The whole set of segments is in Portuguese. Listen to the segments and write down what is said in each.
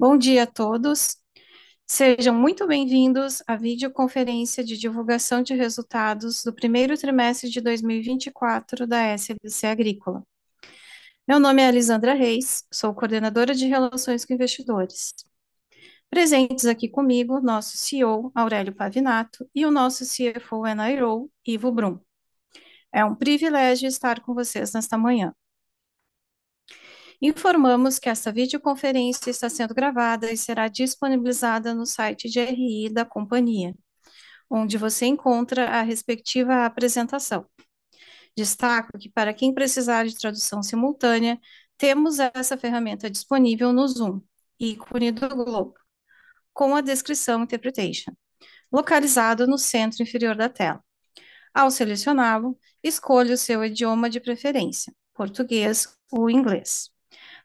Bom dia a todos. Sejam muito bem-vindos à videoconferência de divulgação de resultados do primeiro trimestre de 2024 da SLC Agrícola. Meu nome é Alisandra Reis, sou coordenadora de Relações com Investidores. Presentes aqui comigo, nosso CEO, Aurélio Pavinato, e o nosso CFO, Enairou, Ivo Brum. É um privilégio estar com vocês nesta manhã. Informamos que esta videoconferência está sendo gravada e será disponibilizada no site de RI da companhia, onde você encontra a respectiva apresentação. Destaco que, para quem precisar de tradução simultânea, temos essa ferramenta disponível no Zoom, ícone do globo, com a descrição Interpretation, localizado no centro inferior da tela. Ao selecioná-lo, escolha o seu idioma de preferência, português ou inglês.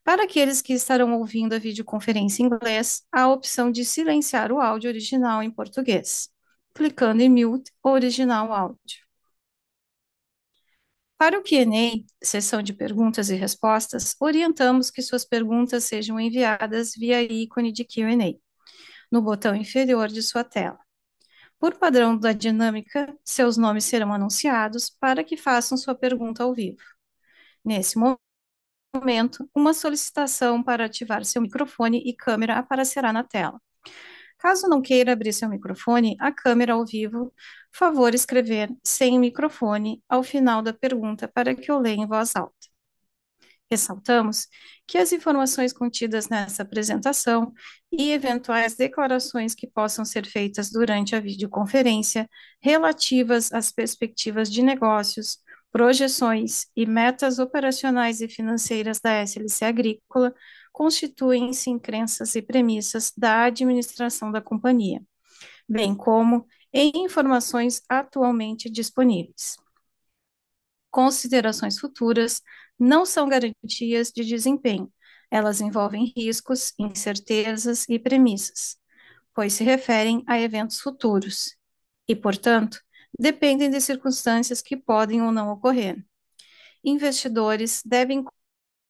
Para aqueles que estarão ouvindo a videoconferência em inglês, há a opção de silenciar o áudio original em português, clicando em Mute Original Áudio. Para o Q&A, sessão de perguntas e respostas, orientamos que suas perguntas sejam enviadas via ícone de Q&A, no botão inferior de sua tela. Por padrão da dinâmica, seus nomes serão anunciados para que façam sua pergunta ao vivo. Nesse momento, momento, uma solicitação para ativar seu microfone e câmera aparecerá na tela. Caso não queira abrir seu microfone, a câmera ao vivo, favor escrever sem microfone ao final da pergunta para que eu leia em voz alta. Ressaltamos que as informações contidas nessa apresentação e eventuais declarações que possam ser feitas durante a videoconferência relativas às perspectivas de negócios, projeções e metas operacionais e financeiras da SLC Agrícola constituem-se em crenças e premissas da administração da companhia, bem como em informações atualmente disponíveis. Considerações futuras não são garantias de desempenho, elas envolvem riscos, incertezas e premissas, pois se referem a eventos futuros e, portanto, dependem de circunstâncias que podem ou não ocorrer. Investidores devem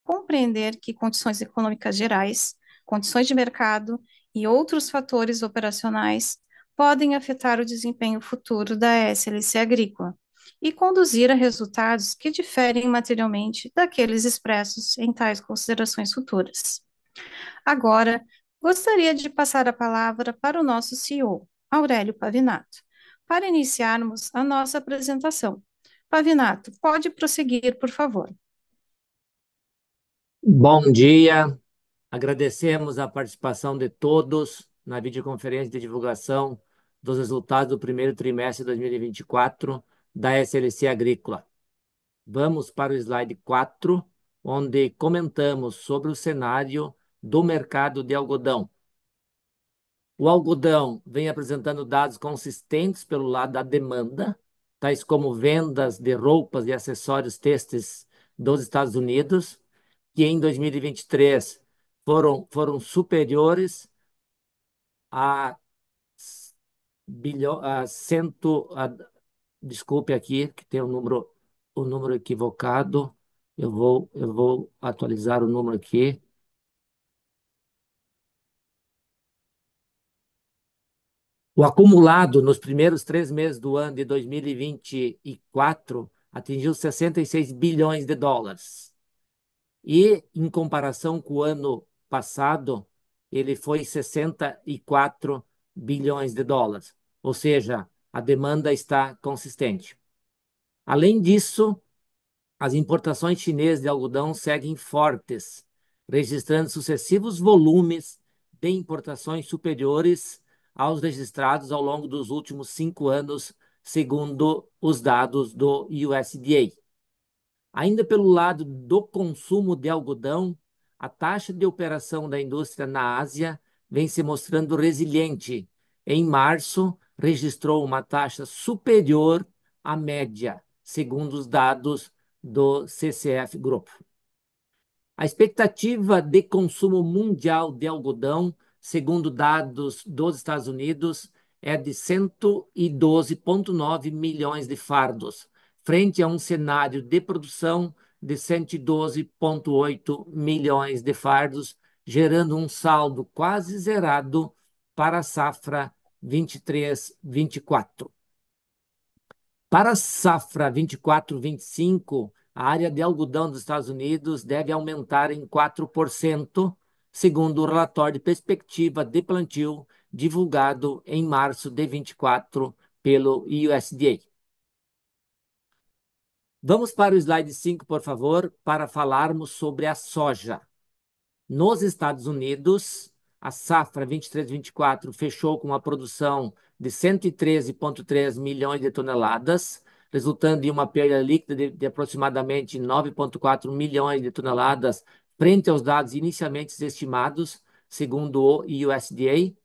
compreender que condições econômicas gerais, condições de mercado e outros fatores operacionais podem afetar o desempenho futuro da SLC agrícola e conduzir a resultados que diferem materialmente daqueles expressos em tais considerações futuras. Agora, gostaria de passar a palavra para o nosso CEO, Aurélio Pavinato para iniciarmos a nossa apresentação. Pavinato, pode prosseguir, por favor. Bom dia. Agradecemos a participação de todos na videoconferência de divulgação dos resultados do primeiro trimestre de 2024 da SLC Agrícola. Vamos para o slide 4, onde comentamos sobre o cenário do mercado de algodão. O algodão vem apresentando dados consistentes pelo lado da demanda, tais como vendas de roupas e acessórios têxteis dos Estados Unidos, que em 2023 foram, foram superiores a, bilho, a cento. A, desculpe aqui, que tem o número, o um número equivocado. Eu vou, eu vou atualizar o número aqui. O acumulado nos primeiros três meses do ano de 2024 atingiu 66 bilhões de dólares. E, em comparação com o ano passado, ele foi 64 bilhões de dólares. Ou seja, a demanda está consistente. Além disso, as importações chinesas de algodão seguem fortes, registrando sucessivos volumes de importações superiores aos registrados ao longo dos últimos cinco anos, segundo os dados do USDA. Ainda pelo lado do consumo de algodão, a taxa de operação da indústria na Ásia vem se mostrando resiliente. Em março, registrou uma taxa superior à média, segundo os dados do CCF Group. A expectativa de consumo mundial de algodão segundo dados dos Estados Unidos, é de 112,9 milhões de fardos, frente a um cenário de produção de 112,8 milhões de fardos, gerando um saldo quase zerado para a safra 23-24. Para a safra 24-25, a área de algodão dos Estados Unidos deve aumentar em 4%, segundo o relatório de perspectiva de plantio divulgado em março de 24 pelo USDA. Vamos para o slide 5, por favor, para falarmos sobre a soja. Nos Estados Unidos, a safra 23-24 fechou com uma produção de 113,3 milhões de toneladas, resultando em uma perda líquida de, de aproximadamente 9,4 milhões de toneladas frente aos dados inicialmente estimados, segundo o USDA.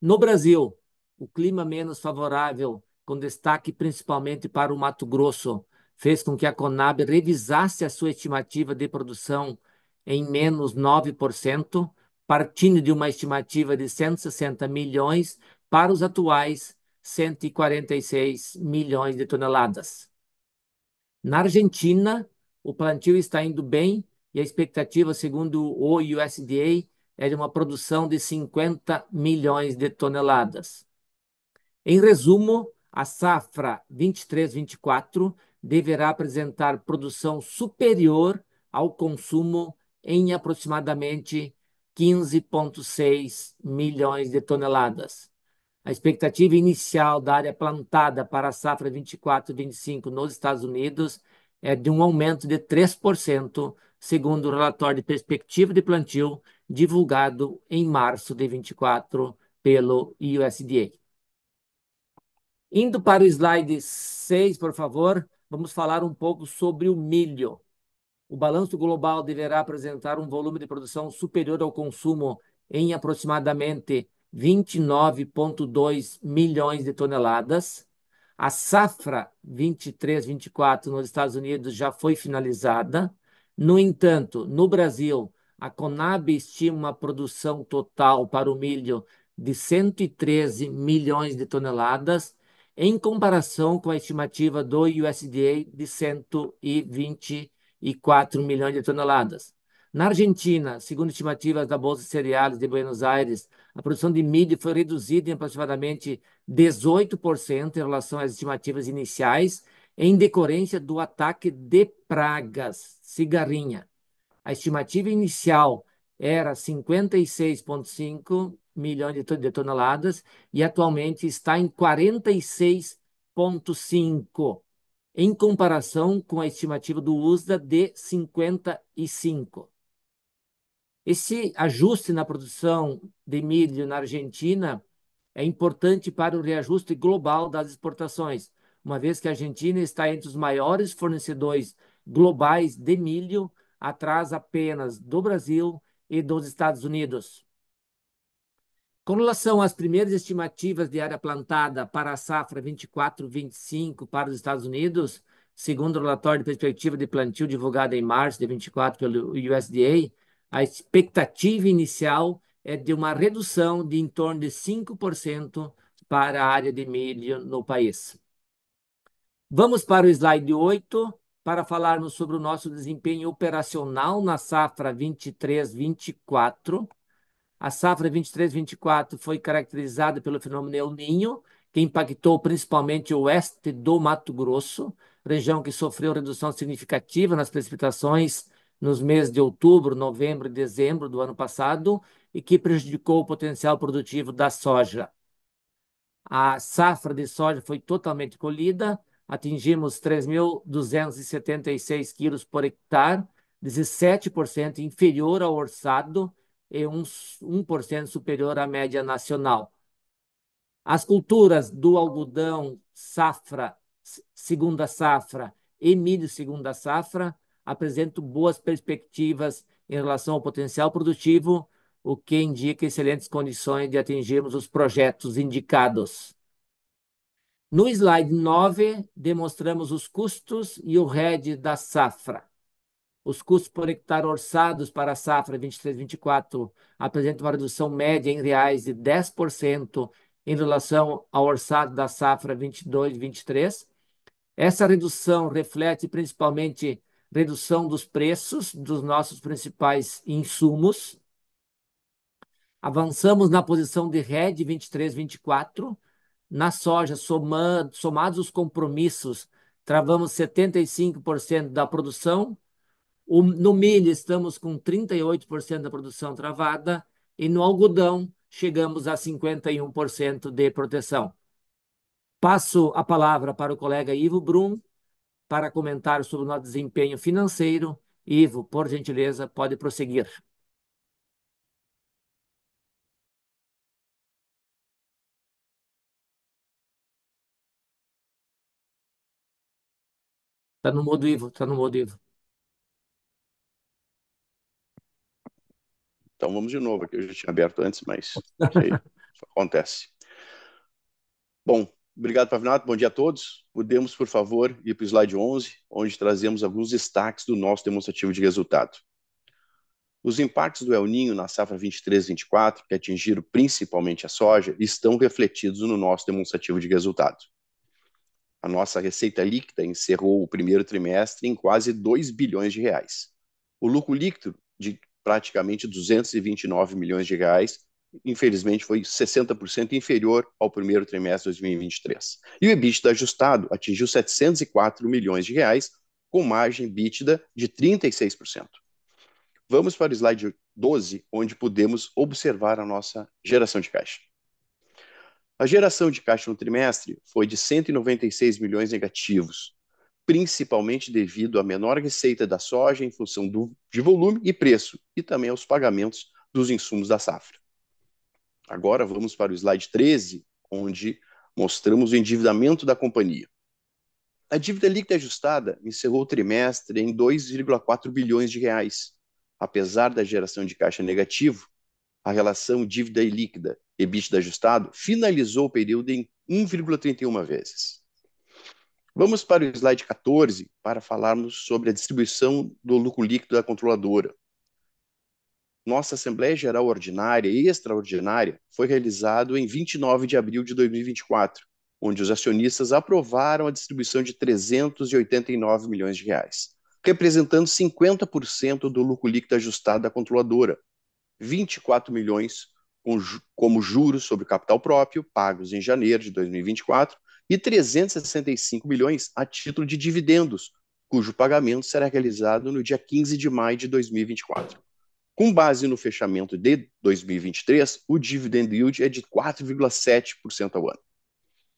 No Brasil, o clima menos favorável, com destaque principalmente para o Mato Grosso, fez com que a Conab revisasse a sua estimativa de produção em menos 9%, partindo de uma estimativa de 160 milhões para os atuais 146 milhões de toneladas. Na Argentina, o plantio está indo bem e a expectativa, segundo o USDA, é de uma produção de 50 milhões de toneladas. Em resumo, a safra 23-24 deverá apresentar produção superior ao consumo em aproximadamente 15,6 milhões de toneladas. A expectativa inicial da área plantada para a safra 24-25 nos Estados Unidos é de um aumento de 3% segundo o relatório de perspectiva de plantio divulgado em março de 24 pelo USDA. Indo para o slide 6, por favor, vamos falar um pouco sobre o milho. O balanço global deverá apresentar um volume de produção superior ao consumo em aproximadamente 29,2 milhões de toneladas. A safra 23-24 nos Estados Unidos já foi finalizada no entanto, no Brasil, a Conab estima a produção total para o milho de 113 milhões de toneladas, em comparação com a estimativa do USDA de 124 milhões de toneladas. Na Argentina, segundo estimativas da Bolsa de Cereais de Buenos Aires, a produção de milho foi reduzida em aproximadamente 18% em relação às estimativas iniciais, em decorrência do ataque de pragas cigarrinha. A estimativa inicial era 56,5 milhões de toneladas e atualmente está em 46,5, em comparação com a estimativa do USDA de 55. Esse ajuste na produção de milho na Argentina é importante para o reajuste global das exportações, uma vez que a Argentina está entre os maiores fornecedores globais de milho, atrás apenas do Brasil e dos Estados Unidos. Com relação às primeiras estimativas de área plantada para a safra 24-25 para os Estados Unidos, segundo o relatório de perspectiva de plantio divulgado em março de 24 pelo USDA, a expectativa inicial é de uma redução de em torno de 5% para a área de milho no país. Vamos para o slide 8, para falarmos sobre o nosso desempenho operacional na safra 23-24. A safra 23-24 foi caracterizada pelo fenômeno El Ninho, que impactou principalmente o oeste do Mato Grosso, região que sofreu redução significativa nas precipitações nos meses de outubro, novembro e dezembro do ano passado e que prejudicou o potencial produtivo da soja. A safra de soja foi totalmente colhida, atingimos 3.276 quilos por hectare, 17% inferior ao orçado e 1% superior à média nacional. As culturas do algodão safra, segunda safra e milho segunda safra apresentam boas perspectivas em relação ao potencial produtivo, o que indica excelentes condições de atingirmos os projetos indicados. No slide 9, demonstramos os custos e o RED da safra. Os custos por hectare orçados para a safra 23-24 apresentam uma redução média em reais de 10% em relação ao orçado da safra 22-23. Essa redução reflete principalmente redução dos preços dos nossos principais insumos. Avançamos na posição de RED 23-24, na soja, somando, somados os compromissos, travamos 75% da produção. O, no milho, estamos com 38% da produção travada. E no algodão, chegamos a 51% de proteção. Passo a palavra para o colega Ivo Brum para comentar sobre o nosso desempenho financeiro. Ivo, por gentileza, pode prosseguir. Tá no modo Ivo, tá no modo Ivo. Então vamos de novo, aqui eu já tinha aberto antes, mas tá acontece. Bom, obrigado, Pavinato, bom dia a todos. Podemos, por favor, ir para o slide 11, onde trazemos alguns destaques do nosso demonstrativo de resultado. Os impactos do El Ninho na safra 23-24, que atingiram principalmente a soja, estão refletidos no nosso demonstrativo de resultado a nossa receita líquida encerrou o primeiro trimestre em quase 2 bilhões de reais. O lucro líquido de praticamente 229 milhões de reais, infelizmente foi 60% inferior ao primeiro trimestre de 2023. E o EBITDA ajustado atingiu 704 milhões de reais, com margem EBITDA de 36%. Vamos para o slide 12, onde podemos observar a nossa geração de caixa. A geração de caixa no trimestre foi de 196 milhões negativos, principalmente devido à menor receita da soja em função do, de volume e preço, e também aos pagamentos dos insumos da safra. Agora vamos para o slide 13, onde mostramos o endividamento da companhia. A dívida líquida ajustada encerrou o trimestre em 2,4 bilhões de reais. Apesar da geração de caixa negativo, a relação dívida líquida EBITDA ajustado finalizou o período em 1,31 vezes. Vamos para o slide 14 para falarmos sobre a distribuição do lucro líquido da controladora. Nossa Assembleia Geral Ordinária e Extraordinária foi realizada em 29 de abril de 2024, onde os acionistas aprovaram a distribuição de 389 milhões de reais, representando 50% do lucro líquido ajustado da controladora, 24 milhões como juros sobre capital próprio, pagos em janeiro de 2024, e 365 milhões a título de dividendos, cujo pagamento será realizado no dia 15 de maio de 2024. Com base no fechamento de 2023, o dividend yield é de 4,7% ao ano.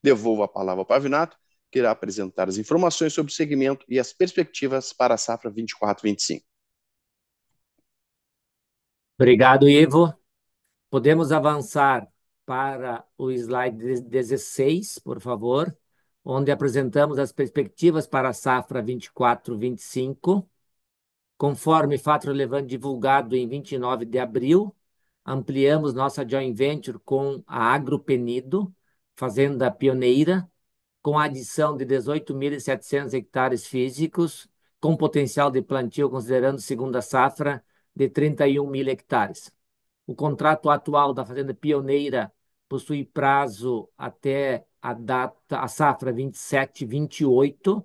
Devolvo a palavra para Vinato, que irá apresentar as informações sobre o segmento e as perspectivas para a safra 24-25. Obrigado, Ivo. Podemos avançar para o slide 16, por favor, onde apresentamos as perspectivas para a safra 24-25. Conforme fato relevante divulgado em 29 de abril, ampliamos nossa joint venture com a Agropenido, fazenda pioneira, com a adição de 18.700 hectares físicos, com potencial de plantio considerando segunda safra de 31 mil hectares. O contrato atual da Fazenda Pioneira possui prazo até a data, a safra 27-28,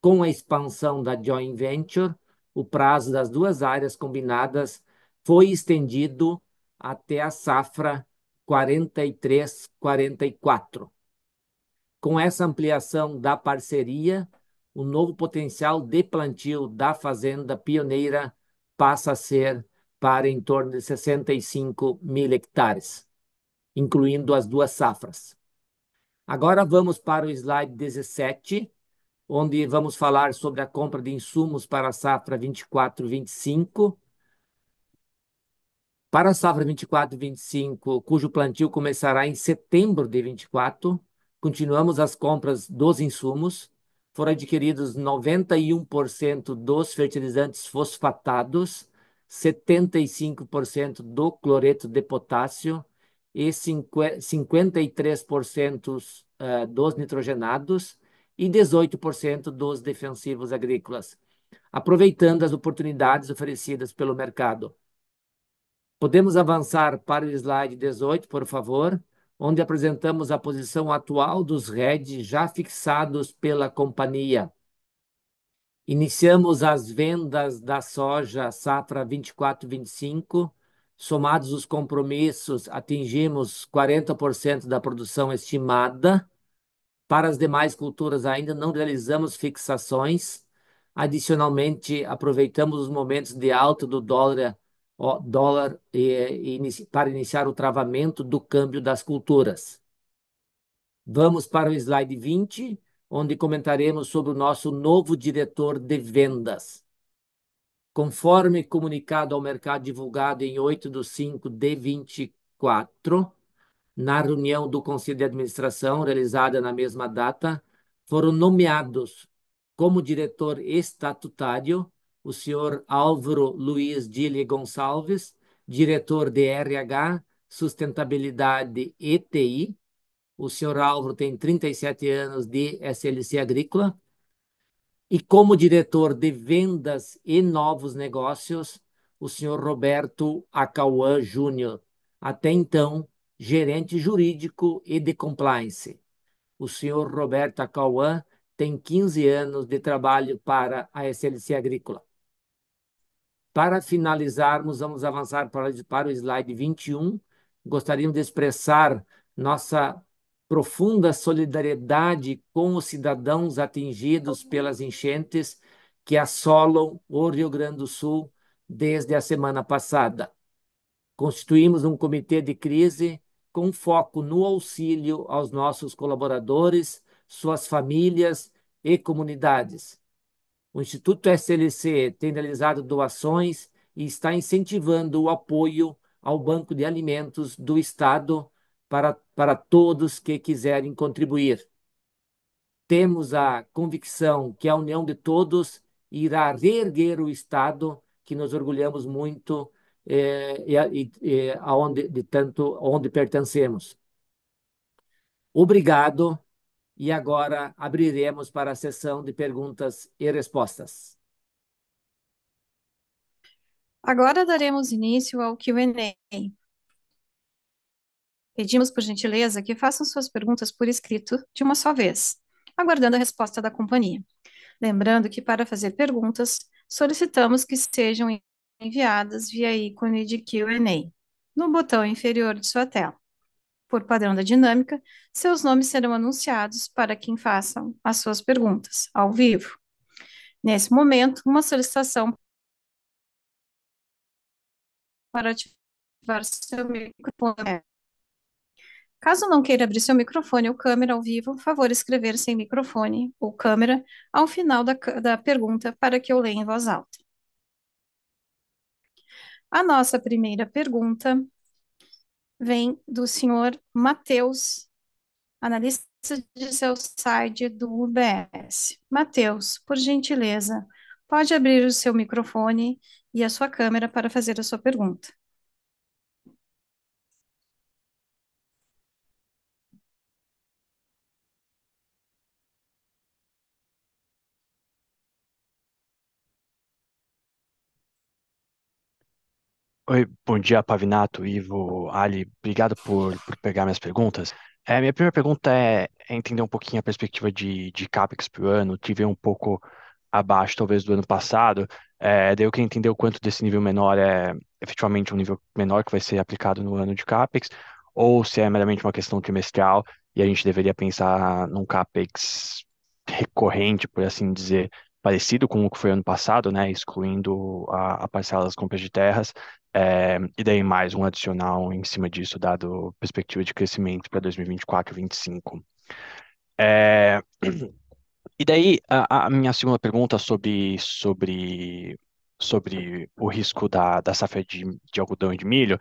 com a expansão da joint venture, o prazo das duas áreas combinadas foi estendido até a safra 43-44. Com essa ampliação da parceria, o novo potencial de plantio da fazenda pioneira passa a ser para em torno de 65 mil hectares, incluindo as duas safras. Agora vamos para o slide 17, onde vamos falar sobre a compra de insumos para a safra 24-25. Para a safra 24-25, cujo plantio começará em setembro de 24, continuamos as compras dos insumos foram adquiridos 91% dos fertilizantes fosfatados, 75% do cloreto de potássio e 53% eh, dos nitrogenados e 18% dos defensivos agrícolas, aproveitando as oportunidades oferecidas pelo mercado. Podemos avançar para o slide 18, por favor onde apresentamos a posição atual dos REDs já fixados pela companhia. Iniciamos as vendas da soja safra 24-25, somados os compromissos, atingimos 40% da produção estimada. Para as demais culturas ainda não realizamos fixações. Adicionalmente, aproveitamos os momentos de alta do dólar dólar e, é, e, para iniciar o travamento do câmbio das culturas. Vamos para o slide 20, onde comentaremos sobre o nosso novo diretor de vendas. Conforme comunicado ao mercado divulgado em 8 de 5 de 24, na reunião do Conselho de Administração, realizada na mesma data, foram nomeados como diretor estatutário o senhor Álvaro Luiz Dille Gonçalves, diretor de RH, Sustentabilidade e TI. O senhor Álvaro tem 37 anos de SLC Agrícola. E como diretor de vendas e novos negócios, o senhor Roberto Acauã Júnior, até então gerente jurídico e de compliance. O senhor Roberto Acauã tem 15 anos de trabalho para a SLC Agrícola. Para finalizarmos, vamos avançar para, para o slide 21. Gostaríamos de expressar nossa profunda solidariedade com os cidadãos atingidos pelas enchentes que assolam o Rio Grande do Sul desde a semana passada. Constituímos um comitê de crise com foco no auxílio aos nossos colaboradores, suas famílias e comunidades. O Instituto SLC tem realizado doações e está incentivando o apoio ao Banco de Alimentos do Estado para, para todos que quiserem contribuir. Temos a convicção que a união de todos irá reerguer o Estado, que nos orgulhamos muito eh, e, e, aonde, de tanto onde pertencemos. Obrigado e agora abriremos para a sessão de perguntas e respostas. Agora daremos início ao QA. Pedimos, por gentileza, que façam suas perguntas por escrito de uma só vez, aguardando a resposta da companhia. Lembrando que, para fazer perguntas, solicitamos que sejam enviadas via ícone de QA no botão inferior de sua tela por padrão da dinâmica, seus nomes serão anunciados para quem façam as suas perguntas ao vivo. Nesse momento, uma solicitação para ativar seu microfone. É. Caso não queira abrir seu microfone ou câmera ao vivo, favor escrever sem microfone ou câmera ao final da, da pergunta para que eu leia em voz alta. A nossa primeira pergunta vem do senhor Matheus, analista de seu site do UBS. Matheus, por gentileza, pode abrir o seu microfone e a sua câmera para fazer a sua pergunta. Oi, bom dia, Pavinato, Ivo, Ali. Obrigado por, por pegar minhas perguntas. É, minha primeira pergunta é, é, entender um pouquinho a perspectiva de, de CAPEX para o ano, que veio um pouco abaixo, talvez, do ano passado. É, daí eu queria entender o quanto desse nível menor é efetivamente um nível menor que vai ser aplicado no ano de CAPEX, ou se é meramente uma questão trimestral e a gente deveria pensar num CAPEX recorrente, por assim dizer, parecido com o que foi ano passado, né, excluindo a, a parcela das compras de terras, é, e daí mais um adicional em cima disso, dado perspectiva de crescimento para 2024 e 2025. É, e daí a, a, minha segunda pergunta sobre, sobre, sobre o risco da, da safra de, de algodão e de milho.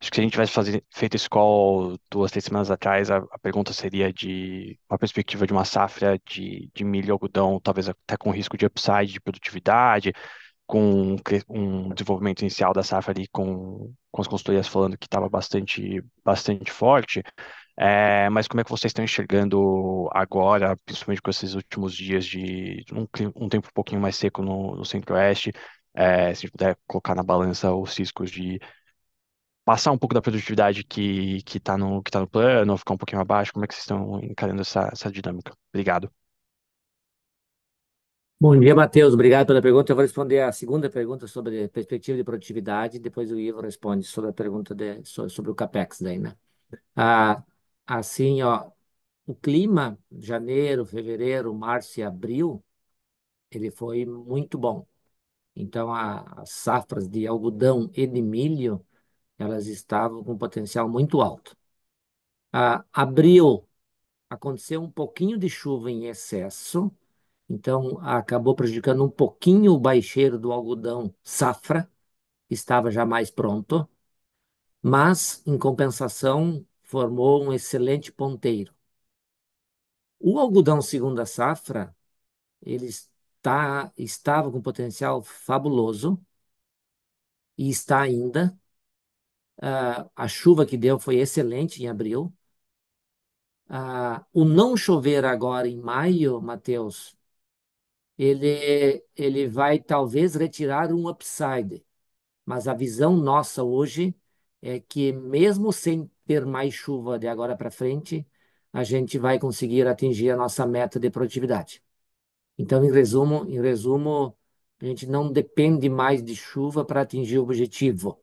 Acho que se a gente tivesse fazer, feito esse call duas, três semanas atrás, a, a, pergunta seria de uma perspectiva de uma safra de, de milho e algodão, talvez até com risco de upside de produtividade, com um desenvolvimento inicial da safra ali com, com as consultorias falando que estava bastante, bastante forte, é, mas como é que vocês estão enxergando agora, principalmente com esses últimos dias de um, um tempo um pouquinho mais seco no, no centro-oeste, é, se puder colocar na balança os riscos de passar um pouco da produtividade que está que tá no, que tá no plano, ficar um pouquinho abaixo, como é que vocês estão encarando essa, essa dinâmica? Obrigado. Bom dia, Matheus. Obrigado pela pergunta. Eu vou responder a segunda pergunta sobre perspectiva de produtividade, depois o Ivo responde sobre a pergunta de, sobre o CAPEX daí, né? Ah, assim, ó, o clima, janeiro, fevereiro, março e abril, ele foi muito bom. Então, a, as safras de algodão e de milho, elas estavam com um potencial muito alto. Ah, abril, aconteceu um pouquinho de chuva em excesso, então, acabou prejudicando um pouquinho o baixeiro do algodão safra, que estava já mais pronto, mas, em compensação, formou um excelente ponteiro. O algodão segunda safra, ele está, estava com potencial fabuloso e está ainda. Uh, a chuva que deu foi excelente em abril. Uh, o não chover agora em maio, Matheus, ele, ele vai talvez retirar um upside. Mas a visão nossa hoje é que, mesmo sem ter mais chuva de agora para frente, a gente vai conseguir atingir a nossa meta de produtividade. Então, em resumo, em resumo, a gente não depende mais de chuva para atingir o objetivo.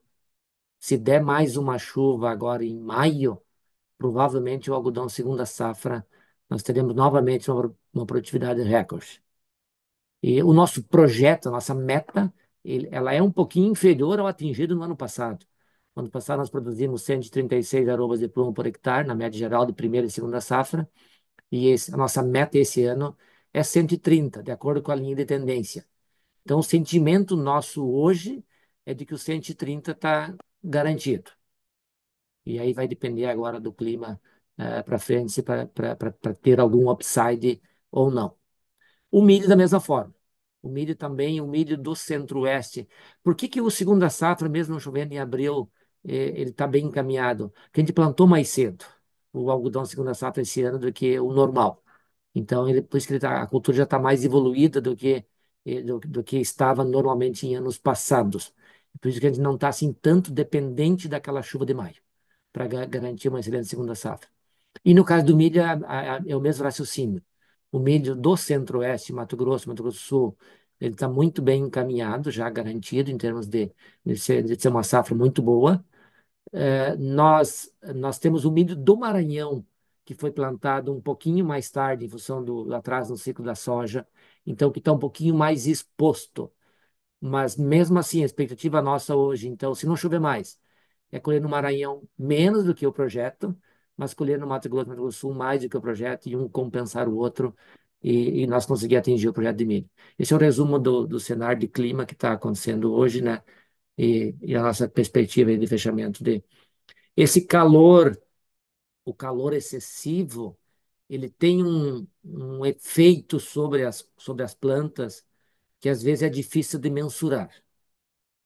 Se der mais uma chuva agora em maio, provavelmente o algodão segunda safra, nós teremos novamente uma, uma produtividade recorde. E o nosso projeto, a nossa meta, ele, ela é um pouquinho inferior ao atingido no ano passado. No ano passado nós produzimos 136 arrobas de pluma por hectare, na média geral de primeira e segunda safra, e esse, a nossa meta esse ano é 130, de acordo com a linha de tendência. Então o sentimento nosso hoje é de que o 130 está garantido. E aí vai depender agora do clima uh, eh, para frente, para ter algum upside ou não. O milho da mesma forma. O milho também, o milho do centro-oeste. Por que, que o segundo safra, mesmo chovendo em abril, é, ele está bem encaminhado? Porque a gente plantou mais cedo o algodão segundo safra esse ano do que o normal. Então, ele, por isso que tá, a cultura já está mais evoluída do que, é, do, do que estava normalmente em anos passados. Por isso que a gente não está assim tanto dependente daquela chuva de maio para garantir uma excelente segunda safra. E no caso do milho, é o mesmo raciocínio o milho do Centro-Oeste, Mato Grosso, Mato Grosso do Sul, ele está muito bem encaminhado, já garantido em termos de, de, ser, de ser uma safra muito boa. É, nós, nós temos o milho do Maranhão, que foi plantado um pouquinho mais tarde, em função do, do atraso no ciclo da soja, então que está um pouquinho mais exposto. Mas mesmo assim, a expectativa nossa hoje, então, se não chover mais, é colher no Maranhão menos do que o projeto, masculino no Mato Grosso, Mato Grosso do Sul, mais do que o projeto, e um compensar o outro, e, e nós conseguimos atingir o projeto de milho. Esse é o resumo do, do cenário de clima que está acontecendo hoje, né? E, e, a nossa perspectiva de fechamento de esse calor, o calor excessivo, ele tem um, um efeito sobre as, sobre as plantas que às vezes é difícil de mensurar.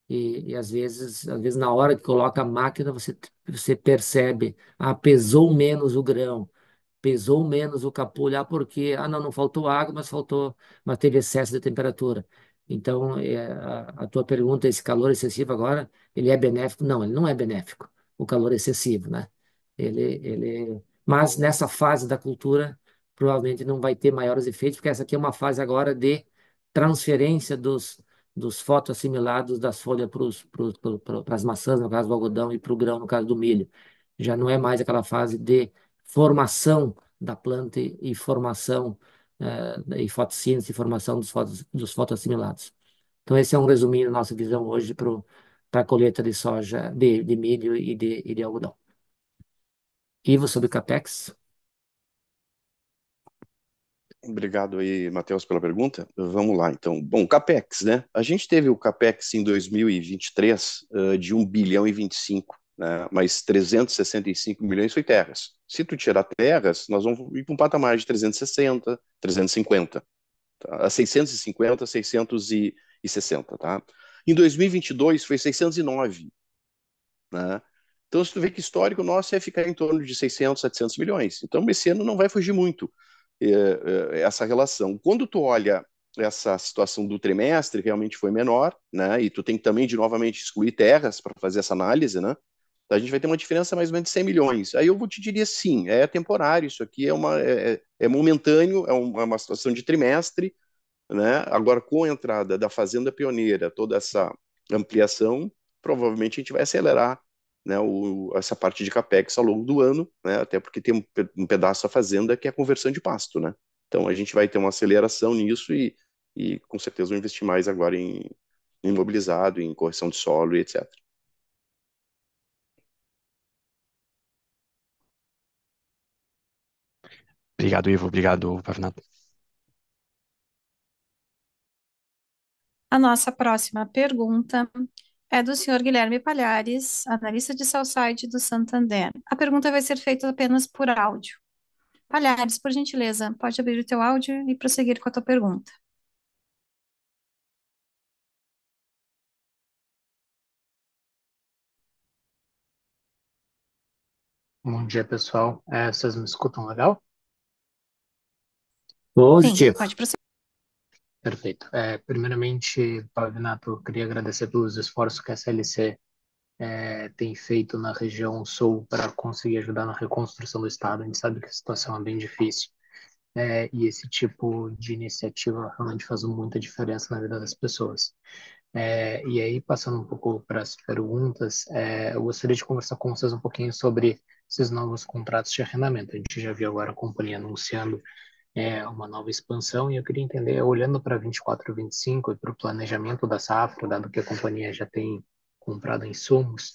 E, e, às vezes, às vezes na hora que coloca a máquina, você, você percebe, ah, pesou menos o grão, pesou menos o capulho, ah, porque, ah, não, não faltou água, mas faltou, mas teve excesso de temperatura. Então, é, a, a, tua pergunta, esse calor excessivo agora, ele é benéfico? Não, ele não é benéfico, o calor excessivo, né? Ele, ele, mas nessa fase da cultura, provavelmente não vai ter maiores efeitos, porque essa aqui é uma fase agora de transferência dos dos fotoassimilados das folhas para as maçãs, no caso do algodão, e para o grão, no caso do milho. Já não é mais aquela fase de formação da planta e formação eh, e fotossíntese e formação dos, fotos, dos fotoassimilados. Então esse é um resuminho da nossa visão hoje para a colheita de soja, de, de milho e de, e de algodão. Ivo sobre CAPEX. Obrigado aí, Matheus, pela pergunta. Vamos lá, então. Bom, CAPEX, né? A gente teve o CAPEX em 2023 uh, de 1 bilhão e 25, né? mas 365 milhões foi terras. Se tu tirar terras, nós vamos ir para um patamar de 360, 350, tá? 650, 660, tá? Em 2022 foi 609, né? Então, se tu vê que histórico nosso é ficar em torno de 600, 700 milhões. Então, esse ano não vai fugir muito. Eh, eh, essa relação. Quando tu olha essa situação do trimestre, realmente foi menor, né? E tu tem que também de novamente excluir terras para fazer essa análise, né? a gente vai ter uma diferença mais ou menos de 100 milhões. Aí eu vou te diria sim, é temporário, isso aqui é uma é, é, é momentâneo, é uma, é uma situação de trimestre, né? Agora com a entrada da fazenda pioneira, toda essa ampliação, provavelmente a gente vai acelerar né, o, essa parte de capex ao longo do ano, né, até porque tem um, um, pedaço da fazenda que é a conversão de pasto, né? Então a gente vai ter uma aceleração nisso e, e com certeza vão investir mais agora em, em imobilizado, em correção de solo e etc. Obrigado, Ivo. Obrigado, Pavinato. A nossa próxima pergunta é do senhor Guilherme Palhares, analista de Southside do Santander. A pergunta vai ser feita apenas por áudio. Palhares, por gentileza, pode abrir o teu áudio e prosseguir com a tua pergunta. Bom dia, pessoal. É, vocês me escutam legal? Positivo. Sim, pode prosseguir. Perfeito. É, primeiramente, Pavinato, queria agradecer pelos esforços que a CLC é, tem feito na região sul para conseguir ajudar na reconstrução do Estado. A gente sabe que a situação é bem difícil é, e esse tipo de iniciativa realmente faz muita diferença na vida das pessoas. É, e aí, passando um pouco para as perguntas, é, eu gostaria de conversar com vocês um pouquinho sobre esses novos contratos de arrendamento. A gente já viu agora a companhia anunciando é, uma nova expansão, e eu queria entender, olhando para 24, 25 e para o planejamento da safra, dado que a companhia já tem comprado insumos,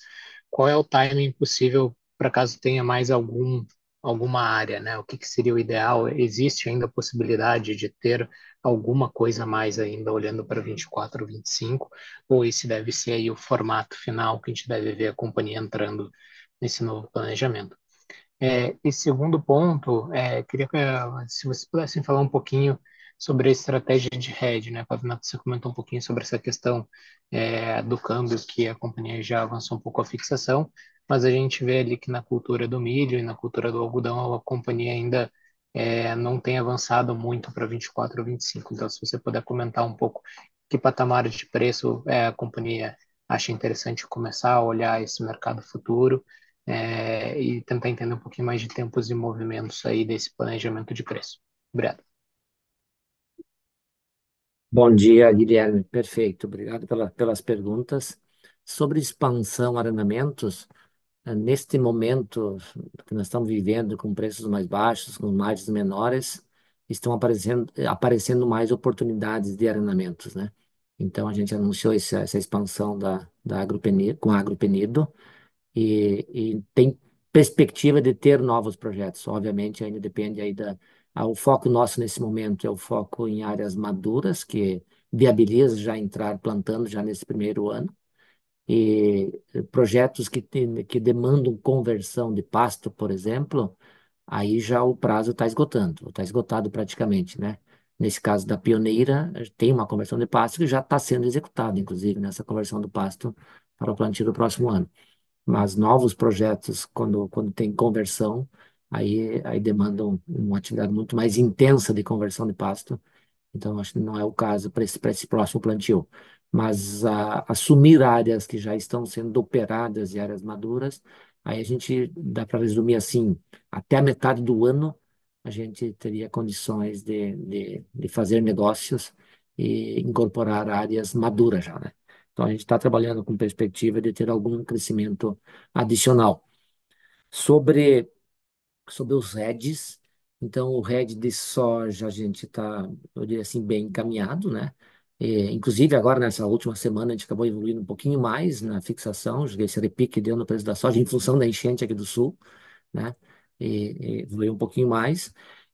qual é o timing possível para caso tenha mais algum alguma área, né? O que, que seria o ideal? Existe ainda a possibilidade de ter alguma coisa mais ainda olhando para 24, 25, ou esse deve ser aí o formato final que a gente deve ver a companhia entrando nesse novo planejamento? É, e segundo ponto, é, queria se vocês pudessem falar um pouquinho sobre a estratégia de hedge, né? Pavinato, você comentou um pouquinho sobre essa questão é, do câmbio, que a companhia já avançou um pouco a fixação, mas a gente vê ali que na cultura do milho e na cultura do algodão a companhia ainda é, não tem avançado muito para 24 ou 25. Então, se você puder comentar um pouco que patamar de preço é, a companhia acha interessante começar a olhar esse mercado futuro é, e tentar entender um pouquinho mais de tempos e movimentos aí desse planejamento de preço. Obrigado. Bom dia, Guilherme. Perfeito. Obrigado pela, pelas perguntas. Sobre expansão, arrendamentos, é, neste momento que nós estamos vivendo com preços mais baixos, com margens menores, estão aparecendo, aparecendo mais oportunidades de arrendamentos, né? Então, a gente anunciou essa, essa expansão da, da Agropenido, com a Agropenido, e, e tem perspectiva de ter novos projetos. Obviamente, ainda depende aí da ah, o foco nosso nesse momento é o foco em áreas maduras que viabiliza já entrar plantando já nesse primeiro ano e projetos que tem, que demandam conversão de pasto, por exemplo, aí já o prazo está esgotando, está esgotado praticamente, né? Nesse caso da pioneira, tem uma conversão de pasto que já está sendo executada, inclusive, nessa conversão do pasto para o plantio do próximo ano mas novos projetos, quando, quando tem conversão, aí, aí demandam uma atividade muito mais intensa de conversão de pasto, então acho que não é o caso para esse, para esse próximo plantio. Mas a, assumir áreas que já estão sendo operadas e áreas maduras, aí a gente dá para resumir assim, até a metade do ano a gente teria condições de, de, de fazer negócios e incorporar áreas maduras já, né? Então, a gente está trabalhando com perspectiva de ter algum crescimento adicional. Sobre, sobre os REDs, então, o RED de soja, a gente está, eu diria assim, bem encaminhado, né? E, é, inclusive, agora, nessa última semana, a gente acabou evoluindo um pouquinho mais na fixação, esse repique deu no preço da soja, em função da enchente aqui do sul, né? E, e evoluiu um pouquinho mais.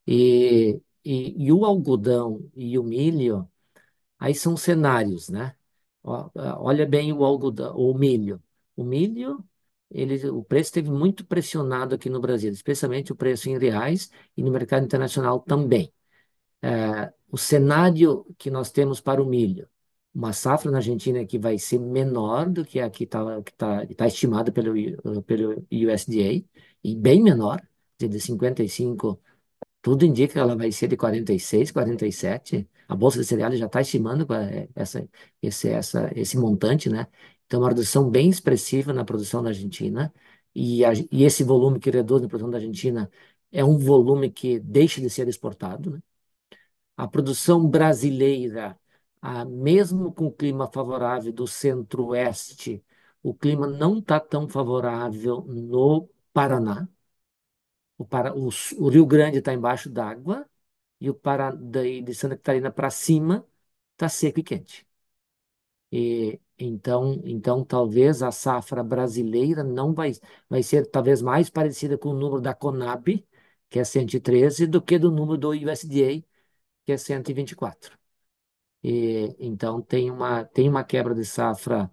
E, e, e o algodão e o milho, aí são cenários, né? Olha bem o algodão, o milho. O milho, ele, o preço esteve muito pressionado aqui no Brasil, especialmente o preço em reais e no mercado internacional também. É, o cenário que nós temos para o milho, uma safra na Argentina que vai ser menor do que a que está tá, tá, tá estimada pelo, pelo USDA, e bem menor, de 55, tudo indica que ela vai ser de 46, 47, a Bolsa de Cereais já está estimando é, essa, esse, essa, esse montante, né? Então, é uma redução bem expressiva na produção da Argentina, e, a, e esse volume que reduz na produção da Argentina é um volume que deixa de ser exportado. Né? A produção brasileira, a, mesmo com o clima favorável do centro-oeste, o clima não está tão favorável no Paraná. O, para, o, o Rio Grande está embaixo d'água e o Pará daí de Santa Catarina para cima está seco e quente. E, então, então, talvez a safra brasileira não vai, vai ser talvez mais parecida com o número da Conab, que é 113, do que do número do USDA, que é 124. E, então, tem uma, tem uma quebra de safra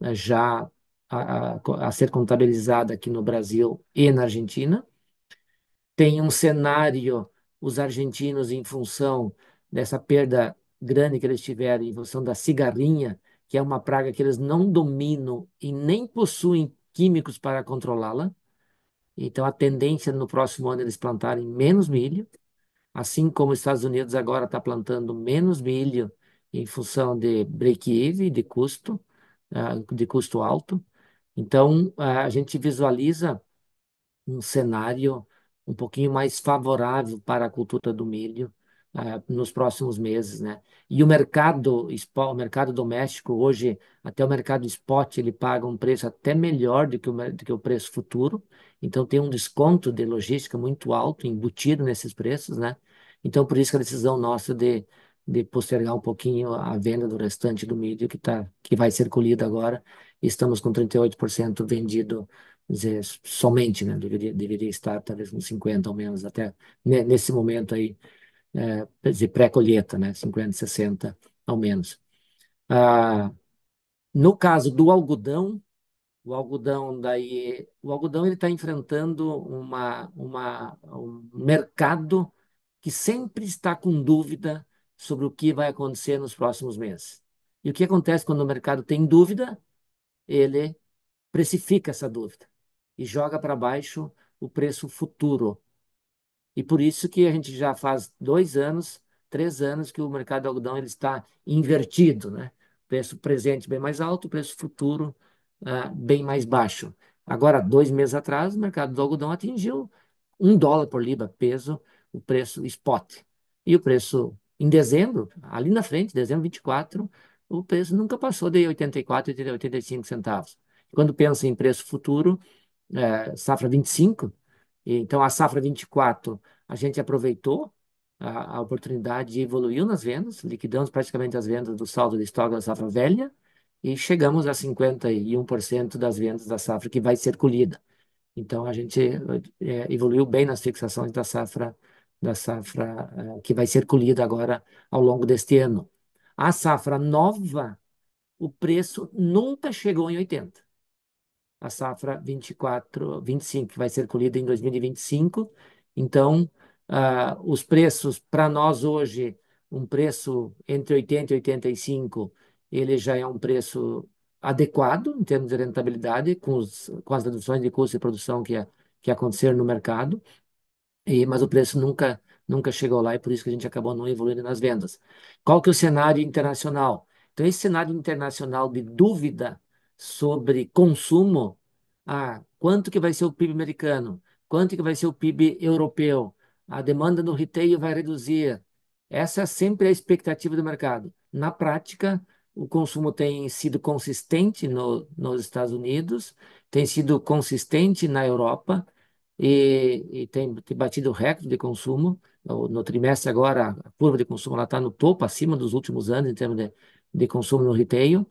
eh, já a, a, a ser contabilizada aqui no Brasil e na Argentina. Tem um cenário os argentinos, em função dessa perda grande que eles tiveram, em função da cigarrinha, que é uma praga que eles não dominam e nem possuem químicos para controlá-la. Então, a tendência no próximo ano é eles plantarem menos milho, assim como os Estados Unidos agora está plantando menos milho em função de break-even, de custo, ah, de custo alto. Então, ah, a gente visualiza um cenário um pouquinho mais favorável para a cultura do milho uh, nos próximos meses, né? E o mercado, o mercado doméstico hoje, até o mercado spot, ele paga um preço até melhor do que o, do que o preço futuro, então tem um desconto de logística muito alto embutido nesses preços, né? Então por isso que a decisão nossa de de postergar um pouquinho a venda do restante do milho que tá, que vai ser colhido agora. Estamos com 38% vendido dizer, somente, né? Deveria, deveria estar talvez uns 50 ou menos, até né, nesse momento aí, é, de pré-colheita, né? 50, 60 ao menos. Ah, no caso do algodão, o algodão daí, o algodão ele está enfrentando uma, uma, um mercado que sempre está com dúvida sobre o que vai acontecer nos próximos meses. E o que acontece quando o mercado tem dúvida? Ele precifica essa dúvida e joga para baixo o preço futuro. E por isso que a gente já faz dois anos, três anos que o mercado do algodão ele está invertido, né? Preço presente bem mais alto, preço futuro uh, bem mais baixo. Agora, dois meses atrás, o mercado do algodão atingiu um dólar por libra peso, o preço spot. E o preço em dezembro, ali na frente, dezembro 24, o preço nunca passou de 84, 85 centavos. Quando pensa em preço futuro, é, safra 25, então a safra 24 a gente aproveitou a, a oportunidade e evoluiu nas vendas, liquidamos praticamente as vendas do saldo de estoque da safra velha e chegamos a 51% das vendas da safra que vai ser colhida. Então a gente é, evoluiu bem nas fixações da safra da safra é, que vai ser colhida agora ao longo deste ano. A safra nova, o preço nunca chegou em 80 a safra 24, 25, que vai ser colhida em 2025. Então, uh, os preços para nós hoje, um preço entre 80 e 85, ele já é um preço adequado em termos de rentabilidade, com, os, com as reduções de custo de produção que, que aconteceram no mercado, e, mas o preço nunca, nunca chegou lá e por isso que a gente acabou não evoluindo nas vendas. Qual que é o cenário internacional? Então, esse cenário internacional de dúvida sobre consumo, ah, quanto que vai ser o PIB americano, quanto que vai ser o PIB europeu, a demanda no retail vai reduzir. Essa é sempre a expectativa do mercado. Na prática, o consumo tem sido consistente no, nos Estados Unidos, tem sido consistente na Europa e, e tem, tem, batido recorde de consumo. No, no, trimestre agora, a curva de consumo está no topo, acima dos últimos anos em termos de, de consumo no retail.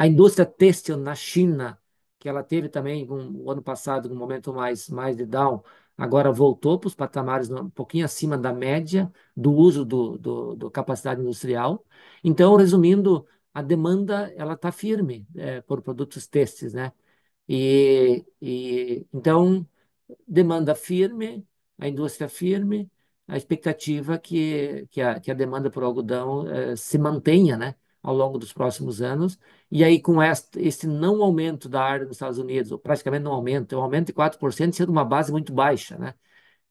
A indústria têxtil na China, que ela teve também um, o ano passado um momento mais, mais de down, agora voltou para os patamares um pouquinho acima da média do uso do, do, do capacidade industrial. Então, resumindo, a demanda ela está firme é, por produtos têxteis, né? E, e então demanda firme, a indústria firme, a expectativa que que a, que a demanda por algodão é, se mantenha, né? ao longo dos próximos anos. E aí, com este não aumento da área nos Estados Unidos, ou praticamente não aumento, é um aumento de 4%, sendo uma base muito baixa, né?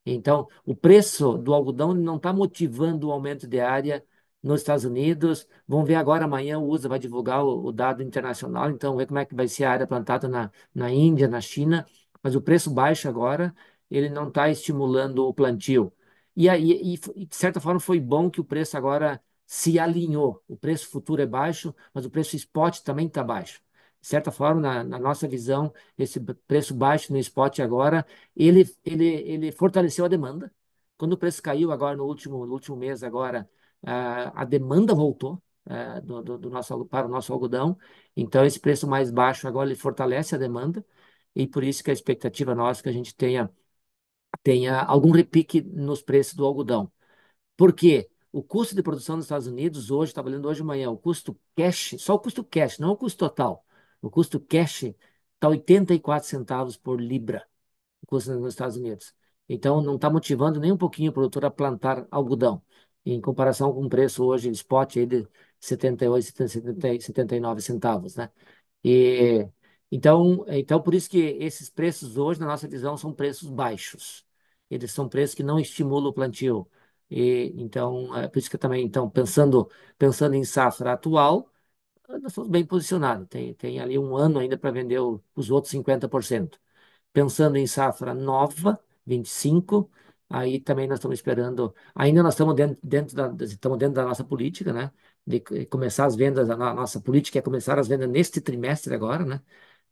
Então, o preço do algodão não está motivando o aumento de área nos Estados Unidos. Vamos ver agora, amanhã o USA vai divulgar o, o dado internacional, então ver como é que vai ser a área plantada na, na Índia, na China. Mas o preço baixo agora, ele não está estimulando o plantio. E, aí, e, e, de certa forma, foi bom que o preço agora se alinhou. O preço futuro é baixo, mas o preço spot também está baixo. De certa forma, na, na, nossa visão, esse preço baixo no spot agora, ele, ele, ele fortaleceu a demanda. Quando o preço caiu agora no último, no último mês, agora a, ah, a demanda voltou ah, do, do, nosso, para o nosso algodão. Então, esse preço mais baixo agora ele fortalece a demanda e por isso que a expectativa nossa é que a gente tenha, tenha algum repique nos preços do algodão. Por quê? O custo de produção nos Estados Unidos hoje, trabalhando tá hoje de manhã, o custo cash, só o custo cash, não o custo total. O custo cash está 84 centavos por libra, o custo nos Estados Unidos. Então, não está motivando nem um pouquinho o produtor a plantar algodão, em comparação com o preço hoje, spot aí de 78, 79 centavos, né? E, então, então, por isso que esses preços hoje, na nossa visão, são preços baixos. Eles são preços que não estimulam o plantio. E, então, é por isso que eu também, então, pensando, pensando em safra atual, nós estamos bem posicionados. Tem, tem ali um ano ainda para vender o, os outros 50%. Pensando em safra nova, 25%, aí também nós estamos esperando. Ainda nós estamos dentro, dentro, da, estamos dentro da nossa política, né? De começar as vendas, a nossa política é começar as vendas neste trimestre agora, né?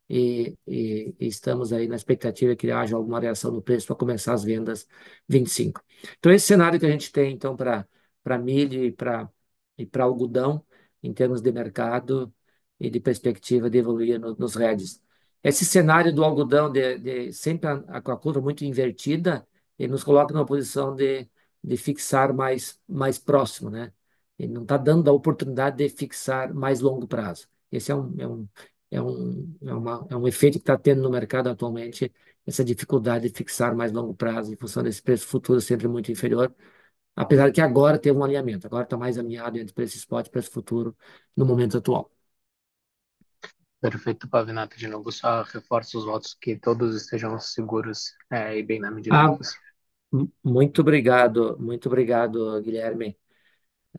e, e, estamos aí na expectativa que haja alguma reação no preço para começar as vendas 25. Então, esse cenário que a gente tem então para milho e para e para algodão, em termos de mercado e de perspectiva de evoluir no, nos REDs. Esse cenário do algodão, de, de sempre a, com a curva muito invertida, ele nos coloca numa posição de, de fixar mais, mais próximo, né? Ele não está dando a oportunidade de fixar mais longo prazo. Esse é um, é um, é um, é uma, é um efeito que está tendo no mercado atualmente, essa dificuldade de fixar mais longo prazo em função desse preço futuro sempre muito inferior, apesar que agora teve um alinhamento, agora está mais alinhado entre preço spot e preço futuro no momento atual. Perfeito, Pavinato. De novo, só reforço os votos que todos estejam seguros é, e bem na medida ah, do possível. Muito obrigado, muito obrigado, Guilherme.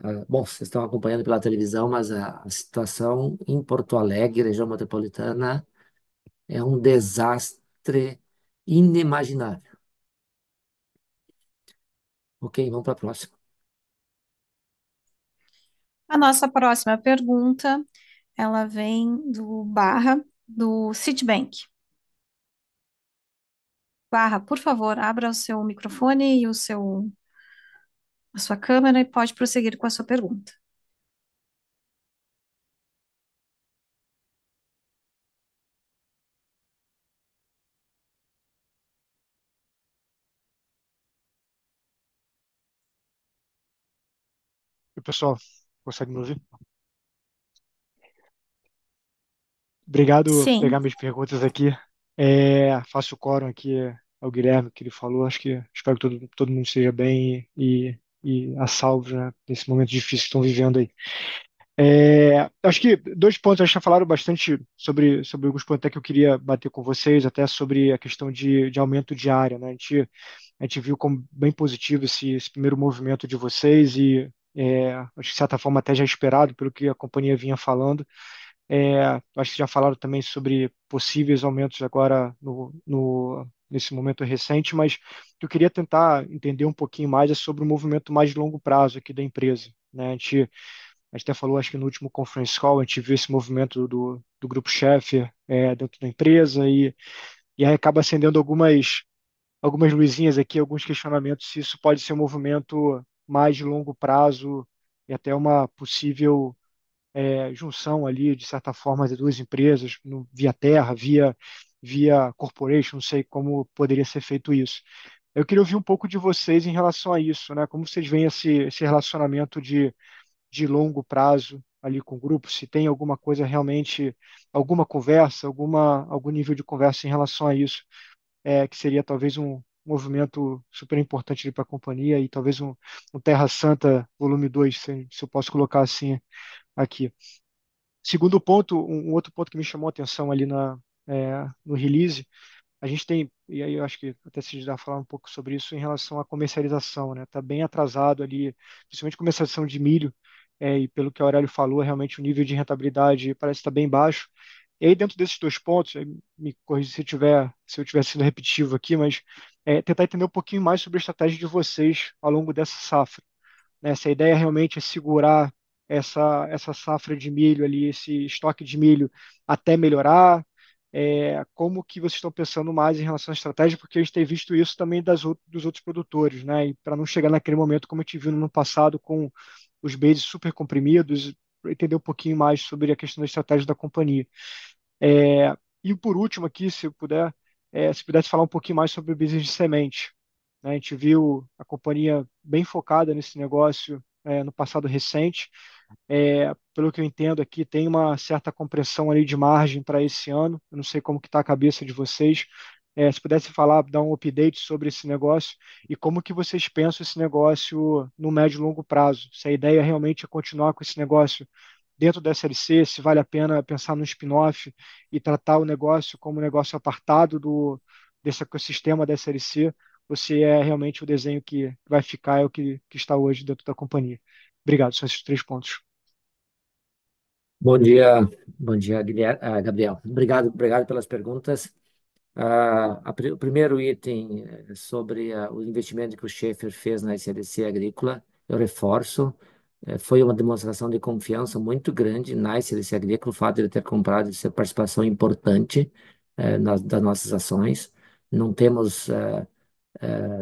Ah, bom, vocês estão acompanhando pela televisão, mas a situação em Porto Alegre, região metropolitana, é um desastre inimaginável. Ok, vamos para a próxima. A nossa próxima pergunta, ela vem do Barra, do Citibank. Barra, por favor, abra o seu microfone e o seu a sua câmera e pode prosseguir com a sua pergunta. O pessoal, consegue me ouvir? Obrigado Sim. por pegar minhas perguntas aqui. É, faço o quórum aqui ao é Guilherme, que ele falou. Acho que espero que todo, todo mundo esteja bem e e a salvo né, nesse momento difícil que estão vivendo aí. É, acho que dois pontos, acho que já falaram bastante sobre, sobre alguns pontos até que eu queria bater com vocês, até sobre a questão de, de aumento de área. Né? A, gente, a gente viu como bem positivo esse, esse primeiro movimento de vocês e é, acho que de certa forma até já esperado pelo que a companhia vinha falando. É, acho que já falaram também sobre possíveis aumentos agora no, no, nesse momento recente, mas eu queria tentar entender um pouquinho mais é sobre o movimento mais de longo prazo aqui da empresa. Né? A, gente, a gente até falou, acho que no último conference call, a gente viu esse movimento do, do grupo chefe é, dentro da empresa e, e aí acaba acendendo algumas, algumas luzinhas aqui, alguns questionamentos se isso pode ser um movimento mais de longo prazo e até uma possível é, junção ali, de certa forma, de duas empresas, no, via terra, via, via corporation, não sei como poderia ser feito isso. Eu queria ouvir um pouco de vocês em relação a isso, né? Como vocês veem esse, esse relacionamento de, de longo prazo ali com o grupo, se tem alguma coisa realmente, alguma conversa, alguma, algum nível de conversa em relação a isso, é, que seria talvez um, movimento super importante para a companhia e talvez um, um Terra Santa volume 2, se, se, eu posso colocar assim aqui. Segundo ponto, um, um outro ponto que me chamou a atenção ali na, é, no release, a gente tem, e aí eu acho que até se dá falar um pouco sobre isso em relação à comercialização, né? Está bem atrasado ali, principalmente comercialização de milho, é, e pelo que o Aurélio falou, realmente o nível de rentabilidade parece estar bem baixo. E aí, dentro desses dois pontos, me corrija se, tiver, se eu tiver sido repetitivo aqui, mas é, tentar entender um pouquinho mais sobre a estratégia de vocês ao longo dessa safra. Né? Se a ideia é realmente é segurar essa, essa safra de milho ali, esse estoque de milho até melhorar, é, como que vocês estão pensando mais em relação à estratégia, porque a gente tem visto isso também das, dos outros produtores, né? E para não chegar naquele momento como a gente viu no ano passado com os bases super comprimidos, entender um pouquinho mais sobre a questão da estratégia da companhia. É, e por último aqui, se eu puder, é, se pudesse falar um pouquinho mais sobre o business de semente. Né? A gente viu a companhia bem focada nesse negócio é, no passado recente. É, pelo que eu entendo aqui, tem uma certa compressão ali de margem para esse ano. Eu não sei como que está a cabeça de vocês. É, se pudesse falar, dar um update sobre esse negócio e como que vocês pensam esse negócio no médio e longo prazo. Se a ideia realmente é continuar com esse negócio dentro da SLC, se vale a pena pensar no spin-off e tratar o negócio como um negócio apartado do, desse ecossistema da SLC, você é realmente o desenho que vai ficar, é o que, que está hoje dentro da companhia. Obrigado, são esses três pontos. Bom dia, bom dia, ah, Gabriel. Obrigado, obrigado pelas perguntas. Uh, a, o primeiro item eh, sobre uh, o investimento que o Schaefer fez na SLC agrícola, eu reforço, é, foi uma demonstração de confiança muito grande na SLC Agrícola, o fato de ele ter comprado essa participação importante é, nas, das nossas ações. Não temos, é,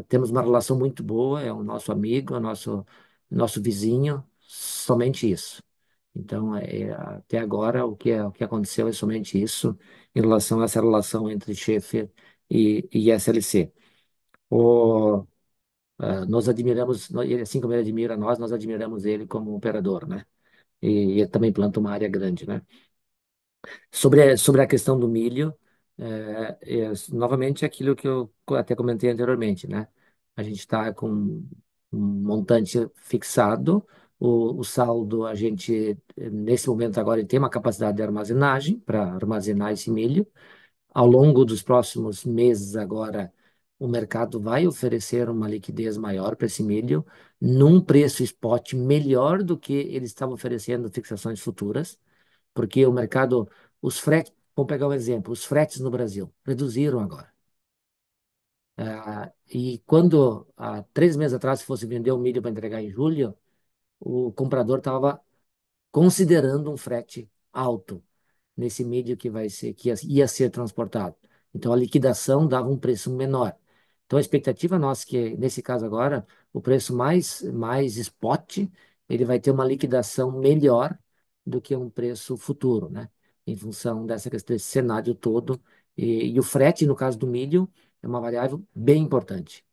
temos uma relação muito boa, é o nosso amigo, é o nosso, nosso vizinho, somente isso. Então, é, até agora, o que, é, o que aconteceu é somente isso em relação a essa relação entre chefe e, e SLC. O, ah, nós admiramos, ele assim como ele admira nós, nós admiramos ele como operador, né? E, e também planta uma área grande, né? Sobre, a, sobre a questão do milho, é, é, novamente aquilo que eu até comentei anteriormente, né? A gente está com um montante fixado, o, o, saldo, a gente, nesse momento agora, tem uma capacidade de armazenagem para armazenar esse milho. Ao longo dos próximos meses agora, o mercado vai oferecer uma liquidez maior para esse milho, num preço spot melhor do que eles estavam oferecendo fixações futuras, porque o mercado, os fretes, vamos pegar um exemplo, os fretes no Brasil reduziram agora. Ah, e quando há três meses atrás fosse vender o um milho para entregar em julho, o comprador estava considerando um frete alto nesse milho que vai ser que ia ser transportado. Então a liquidação dava um preço menor. Então, a expectativa nossa é que, nesse caso agora, o preço mais, mais spot, ele vai ter uma liquidação melhor do que um preço futuro, né? Em função dessa, desse cenário todo. E, e o frete, no caso do milho, é uma variável bem importante.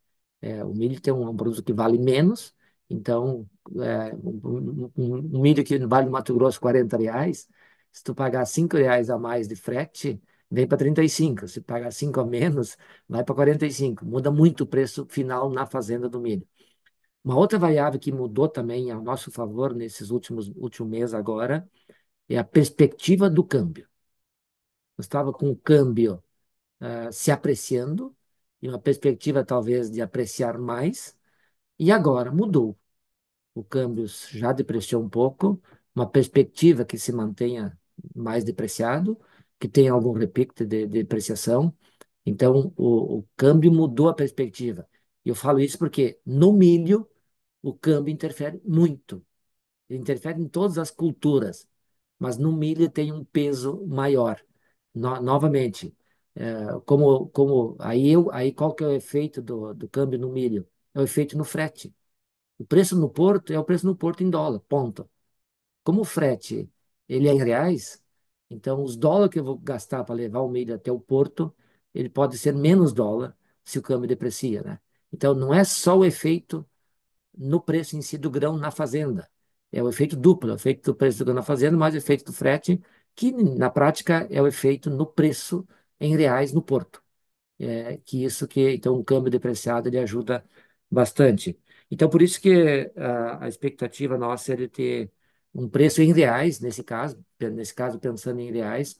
É, o milho tem um, um, produto que vale menos, então, é, um, um, um, milho que vale no Mato Grosso 40 reais, se tu pagar 5 reais a mais de frete, vem para 35. Se pagar 5 a menos, vai para 45. Muda muito o preço final na fazenda do milho. Uma outra variável que mudou também ao nosso favor nesses últimos último mês agora é a perspectiva do câmbio. Nós estava com o câmbio uh, se apreciando e uma perspectiva talvez de apreciar mais, e agora mudou. O câmbio já depreciou um pouco, uma perspectiva que se mantenha mais depreciado, que tem algum repique de, de depreciação. Então, o, o câmbio mudou a perspectiva. E eu falo isso porque no milho o câmbio interfere muito. Ele interfere em todas as culturas, mas no milho tem um peso maior. No, novamente, é, como, como aí, eu, aí qual que é o efeito do, do câmbio no milho? É o efeito no frete. O preço no porto é o preço no porto em dólar, ponto. Como o frete ele é em reais, então, os dólares que eu vou gastar para levar o milho até o porto, ele pode ser menos dólar se o câmbio deprecia, né? Então, não é só o efeito no preço em si do grão na fazenda. É o efeito duplo, é o efeito do preço do grão na fazenda, mais o efeito do frete, que na prática é o efeito no preço em reais no porto. É, que isso que, então, um câmbio depreciado, ele ajuda bastante. Então, por isso que a, ah, a expectativa nossa é de ter um preço em reais, nesse caso, nesse caso pensando em reais,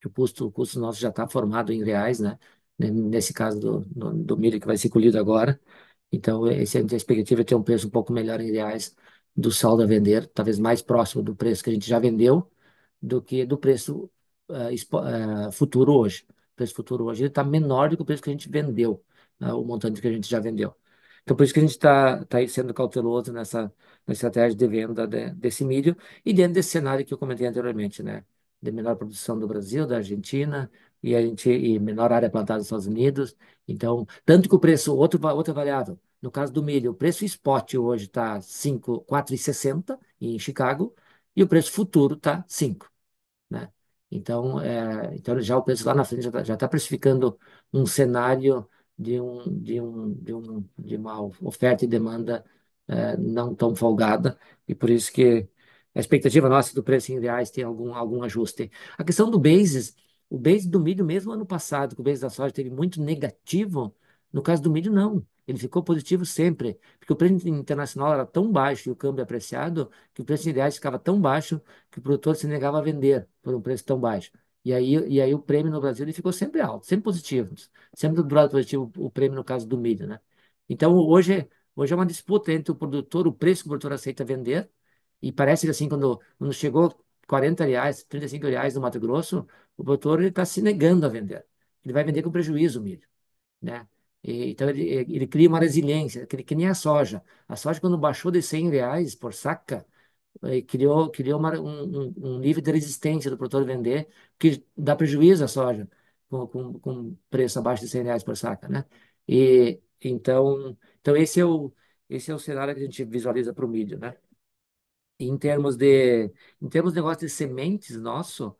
que o custo, o custo nosso já está formado em reais, né? Nesse caso do, do, do, milho que vai ser colhido agora. Então, esse, a expectativa é ter um preço um pouco melhor em reais do saldo a vender, talvez mais próximo do preço que a gente já vendeu do que do preço uh, uh, futuro hoje. O preço futuro hoje está menor do que o preço que a gente vendeu, uh, o montante que a gente já vendeu. Então, por isso que a gente está tá, tá sendo cauteloso nessa, estratégia de venda de, desse milho e dentro desse cenário que eu comentei anteriormente, né? De menor produção do Brasil, da Argentina e, a gente, e menor área plantada nos Estados Unidos. Então, tanto que o preço, outro, outra variável, no caso do milho, o preço spot hoje está 4,60 em Chicago e o preço futuro está 5, né? Então, é, então já o preço lá na frente já está tá precificando um cenário de, um, de, um, de, um, de uma oferta e demanda é, não tão folgada, e por isso que a expectativa nossa do preço em reais tem algum, algum ajuste. A questão do basis, o basis do milho mesmo ano passado, que o basis da soja teve muito negativo, no caso do milho não, ele ficou positivo sempre, porque o preço internacional era tão baixo e o câmbio apreciado, que o preço em reais ficava tão baixo que o produtor se negava a vender por um preço tão baixo. E aí, e aí o prêmio no Brasil ele ficou sempre alto, sempre positivo, sempre do lado positivo o prêmio no caso do milho, né? Então hoje, hoje é uma disputa entre o produtor, o preço que o produtor aceita vender, e parece que assim, quando, quando chegou 40 reais, 35 reais no Mato Grosso, o produtor está se negando a vender. Ele vai vender com prejuízo o milho, né? E, então ele, ele cria uma resiliência, que, que nem a soja. A soja quando baixou de 100 reais por saca, criou, criou uma, um, um nível de resistência do produtor vender que dá prejuízo à soja com, com, com preço abaixo de 100 reais por saca, né? E então, então esse é o esse é o cenário que a gente visualiza para o milho, né? Em termos de em termos de negócio de sementes nosso,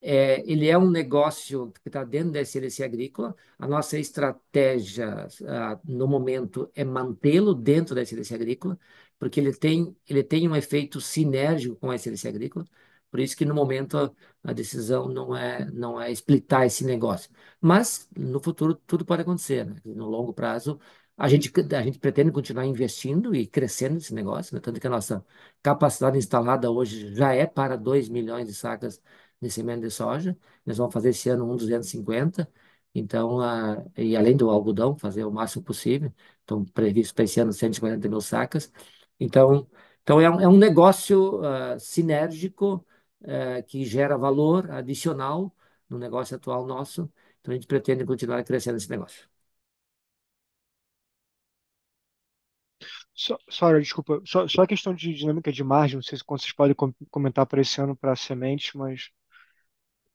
é, ele é um negócio que está dentro da SLC agrícola. A nossa estratégia ah, no momento é mantê-lo dentro da SLC agrícola porque ele tem, ele tem um efeito sinérgico com a excelência agrícola, por isso que no momento a, a decisão não é, não é splitar esse negócio. Mas no futuro tudo pode acontecer, né? no longo prazo a gente, a gente pretende continuar investindo e crescendo esse negócio, né? tanto que a nossa capacidade instalada hoje já é para 2 milhões de sacas de semente de soja, nós vamos fazer esse ano 1,250, então, a, e além do algodão, fazer o máximo possível, então previsto para esse ano 140 mil sacas, então, então é um, é um negócio uh, sinérgico uh, que gera valor adicional no negócio atual nosso. Então, a gente pretende continuar crescendo esse negócio. Só, sorry, desculpa. Só, só a questão de dinâmica de margem, não sei se vocês podem comentar para esse ano para a semente, mas.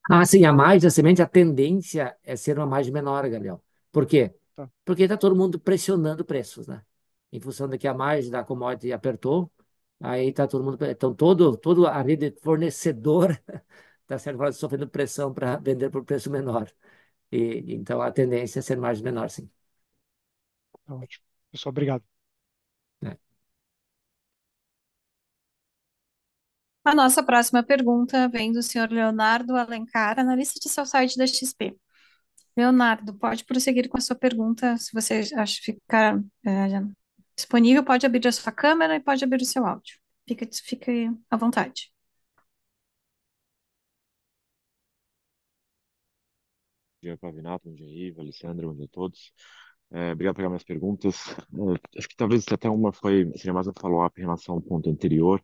Ah, sim, a margem da semente, a tendência é ser uma margem menor, Gabriel. Por quê? Tá. Porque está todo mundo pressionando preços, né? em função de que a margem da commodity apertou, aí está todo mundo, então todo, toda a rede fornecedora está sofrendo pressão para vender por preço menor. E, então a tendência é ser margem menor, sim. Tá ótimo. Pessoal, obrigado. É. A nossa próxima pergunta vem do senhor Leonardo Alencar, analista de seu site da XP. Leonardo, pode prosseguir com a sua pergunta, se você acha ficar é, disponível, pode abrir a sua câmera e pode abrir o seu áudio. Fica, fique à vontade. Bom dia, Pavinato, bom dia, Iva, Alessandra, bom dia a todos. É, obrigado pelas minhas perguntas. Eh, acho que talvez até uma foi, seria mais um follow-up em relação ao ponto anterior.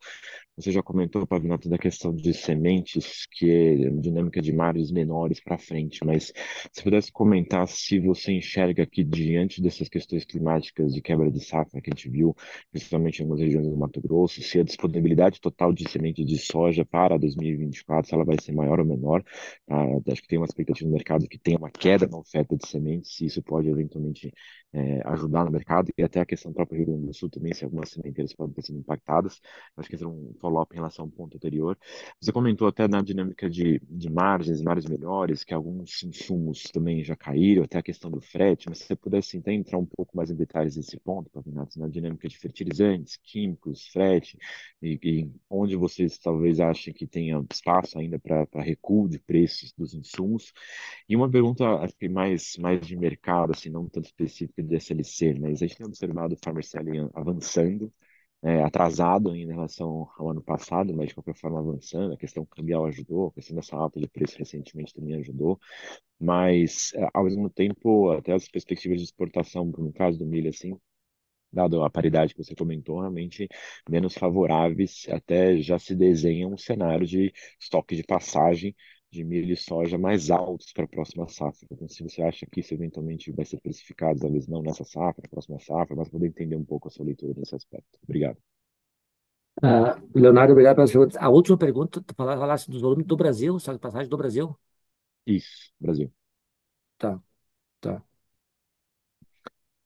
Você já comentou, Pavinato, da questão de sementes, que é dinâmica de mares menores para frente, mas se pudesse comentar se você enxerga que, diante dessas questões climáticas de quebra de safra que a gente viu, principalmente em algumas regiões do Mato Grosso, se a disponibilidade total de semente de soja para 2024 se ela vai ser maior ou menor. Ah, acho que tem uma expectativa no mercado que tenha uma queda na oferta de sementes, se isso pode eventualmente é, ajudar no mercado e até a questão do próprio Rio Grande do Sul também, se algumas sementeiras podem ter sido impactadas. Acho que esse um follow-up em relação ao ponto anterior. Você comentou até na dinâmica de, de margens, margens melhores, que alguns insumos também já caíram, até a questão do frete, mas se você pudesse até então, entrar um pouco mais em detalhes nesse ponto, Pavinato, na dinâmica de fertilizantes, químicos, frete, e, e onde vocês talvez achem que tenha espaço ainda para recuo de preços dos insumos. E uma pergunta, acho que mais, mais de mercado, assim, não tanto específico de SLC, né? A gente tem observado o Farmer Selling avançando, é, atrasado em relação ao ano passado, mas de qualquer forma avançando. A questão cambial ajudou, a questão dessa alta de preço recentemente também ajudou, mas é, ao mesmo tempo, até as perspectivas de exportação, no caso do milho, assim, dado a paridade que você comentou, realmente menos favoráveis, até já se desenha um cenário de estoque de passagem de milho e soja mais altos para a próxima safra. Então, se você acha que isso eventualmente vai ser precificado, talvez não nessa safra, próxima safra, mas poder entender um pouco a sua leitura nesse aspecto. Obrigado. Uh, Leonardo, obrigado pelas perguntas. A última pergunta, falasse dos volumes do Brasil, sabe passagem do Brasil? Isso, Brasil. Tá, tá.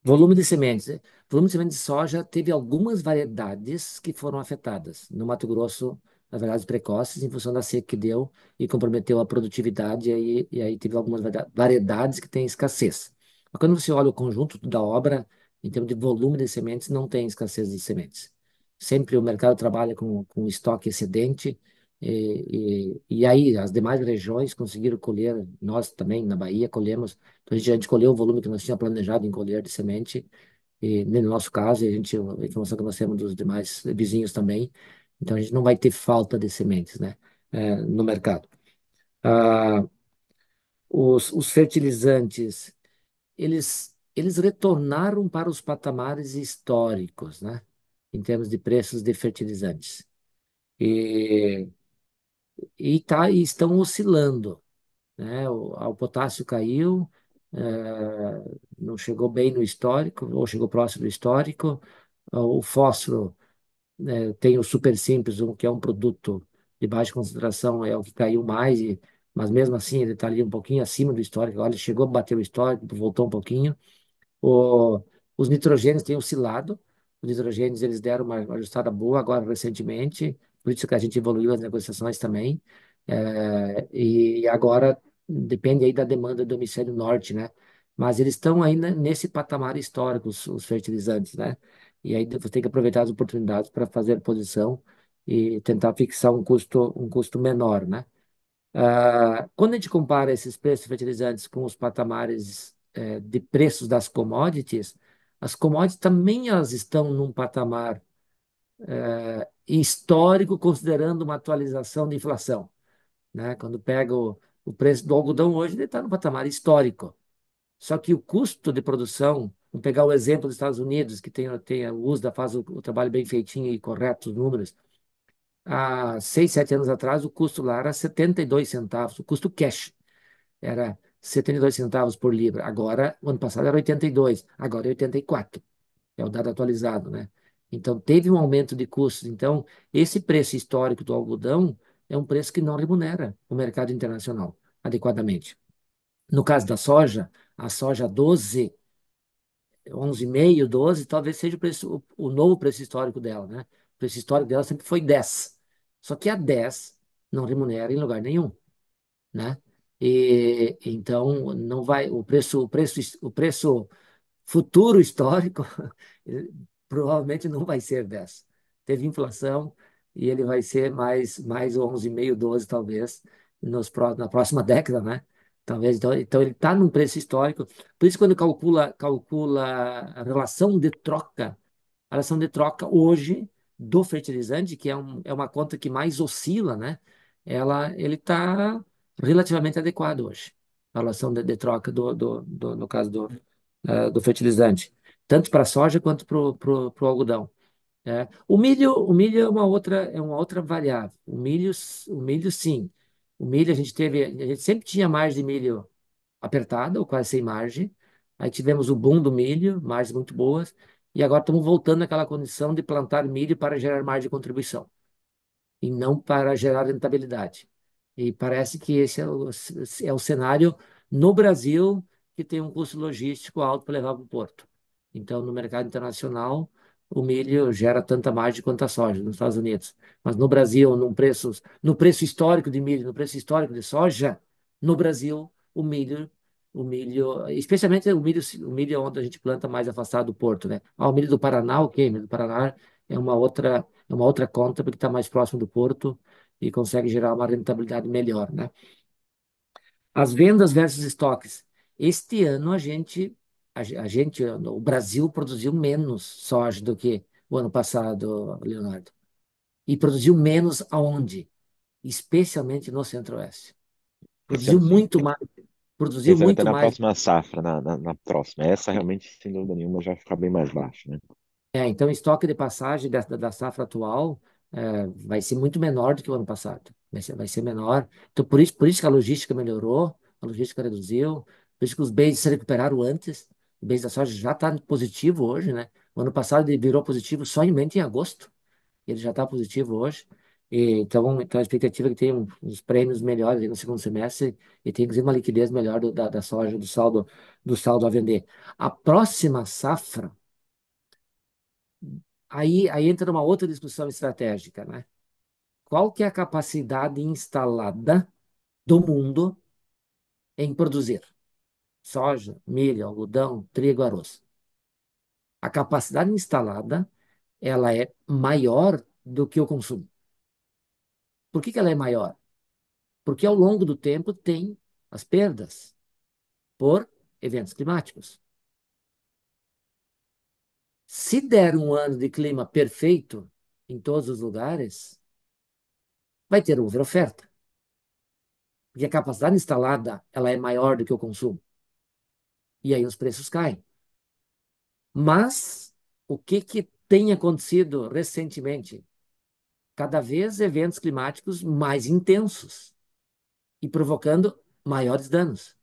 Volume de sementes. Né? Volume de sementes de soja teve algumas variedades que foram afetadas. No Mato Grosso, as variedades precoces em função da seca que deu e comprometeu a produtividade, e aí, e aí teve algumas variedades que têm escassez. Mas quando você olha o conjunto da obra, em termos de volume de sementes, não tem escassez de sementes. Sempre o mercado trabalha com, com estoque excedente, e, e, e, aí as demais regiões conseguiram colher, nós também na Bahia colhemos, então a gente, a gente colheu o volume que nós tínhamos planejado em colher de semente, e no nosso caso, a gente, a informação que nós temos dos demais vizinhos também, então a gente não vai ter falta de sementes, né, é, no mercado. Ah, os, os fertilizantes, eles, eles retornaram para os patamares históricos, né, em termos de preços de fertilizantes. E, e, tá, e estão oscilando. Né? O, ah, o potássio caiu, é, não chegou bem no histórico, ou chegou próximo do histórico, ah, o fósforo né, tem o super simples, um, que é um produto de baixa concentração, é o que caiu mais, e, mas mesmo assim ele está ali um pouquinho acima do histórico. Olha, chegou, a bater o histórico, voltou um pouquinho. O, os nitrogênios têm oscilado, os nitrogênios eles deram uma, uma ajustada boa agora recentemente, por isso que a gente evoluiu as negociações também. É, e agora depende aí da demanda do hemisfério norte, né? Mas eles estão ainda nesse patamar histórico, os, os fertilizantes, né? E aí você tem que aproveitar as oportunidades para fazer posição e tentar fixar um custo, um custo menor, né? Uh, quando a gente compara esses preços fertilizantes com os patamares é, de preços das commodities, as commodities também elas estão num patamar é, histórico, considerando uma atualização de inflação. Né? Quando pega o, o preço do algodão hoje, ele está no patamar histórico. Só que o custo de produção Vamos pegar o exemplo dos Estados Unidos, que tem, tem a USDA faz o, o trabalho bem feitinho e correto, os números. Há seis, sete anos atrás, o custo lá era 72 centavos, o custo cash era 72 centavos por libra. Agora, o ano passado era 82, agora é 84. É o dado atualizado, né? Então, teve um aumento de custos. Então, esse preço histórico do algodão é um preço que não remunera o mercado internacional adequadamente. No caso da soja, a soja 12 11,5, 12, talvez seja o, preço, o novo preço histórico dela, né? O preço histórico dela sempre foi 10. Só que a 10 não remunera em lugar nenhum, né? E então não vai o preço, o preço, o preço futuro histórico provavelmente não vai ser 10. Teve inflação e ele vai ser mais mais 11,5, 12 talvez nos na próxima década, né? Talvez, então, então ele está num preço histórico. Por isso, quando calcula, calcula a relação de troca, a relação de troca hoje do fertilizante, que é, um, é uma conta que mais oscila, né? Ela, ele está relativamente adequado hoje, a relação de, de troca do, do, do, no caso do, uh, do fertilizante, tanto para a soja quanto para o algodão. É. O milho, o milho é uma outra é uma outra variável. O milho, o milho sim. O milho a gente teve, a gente sempre tinha margem de milho apertada, ou quase sem margem. Aí tivemos o boom do milho, margens muito boas, e agora estamos voltando àquela condição de plantar milho para gerar margem de contribuição e não para gerar rentabilidade. E parece que esse é o, é o cenário no Brasil que tem um custo logístico alto para levar para o porto. Então, no mercado internacional, o milho gera tanta margem quanto a soja nos Estados Unidos. Mas no Brasil, no preço, no preço histórico de milho, no preço histórico de soja, no Brasil, o milho, o milho, especialmente o milho, o milho é onde a gente planta mais afastado do porto, né? Ah, o milho do Paraná, o okay, milho do Paraná é uma outra, é uma outra conta porque está mais próximo do porto e consegue gerar uma rentabilidade melhor, né? As vendas versus estoques. Este ano a gente a, gente, o Brasil produziu menos soja do que o ano passado, Leonardo. E produziu menos aonde? Especialmente no Centro-Oeste. Produziu muito mais. Produziu é muito na mais. próxima safra, na, na, na, próxima. Essa realmente, sem dúvida nenhuma, já fica bem mais baixo, né? É, então o estoque de passagem da, da safra atual é, vai ser muito menor do que o ano passado. Vai ser, vai ser menor. Então, por isso, por isso que a logística melhorou, a logística reduziu, por isso que os bens se recuperaram antes o bens da soja já está positivo hoje, né? O ano passado ele virou positivo somente em agosto, ele já está positivo hoje. E, então, então, a expectativa é que tenha uns prêmios melhores no segundo semestre e tenha uma liquidez melhor do, da, da soja, do saldo, do saldo a vender. A próxima safra, aí, aí entra uma outra discussão estratégica, né? Qual que é a capacidade instalada do mundo em produzir? soja, milho, algodão, trigo, arroz. A capacidade instalada ela é maior do que o consumo. Por que, que ela é maior? Porque ao longo do tempo tem as perdas por eventos climáticos. Se der um ano de clima perfeito em todos os lugares, vai ter over oferta. Porque a capacidade instalada ela é maior do que o consumo. E aí os preços caem. Mas o que, que tem acontecido recentemente? Cada vez eventos climáticos mais intensos e provocando maiores danos.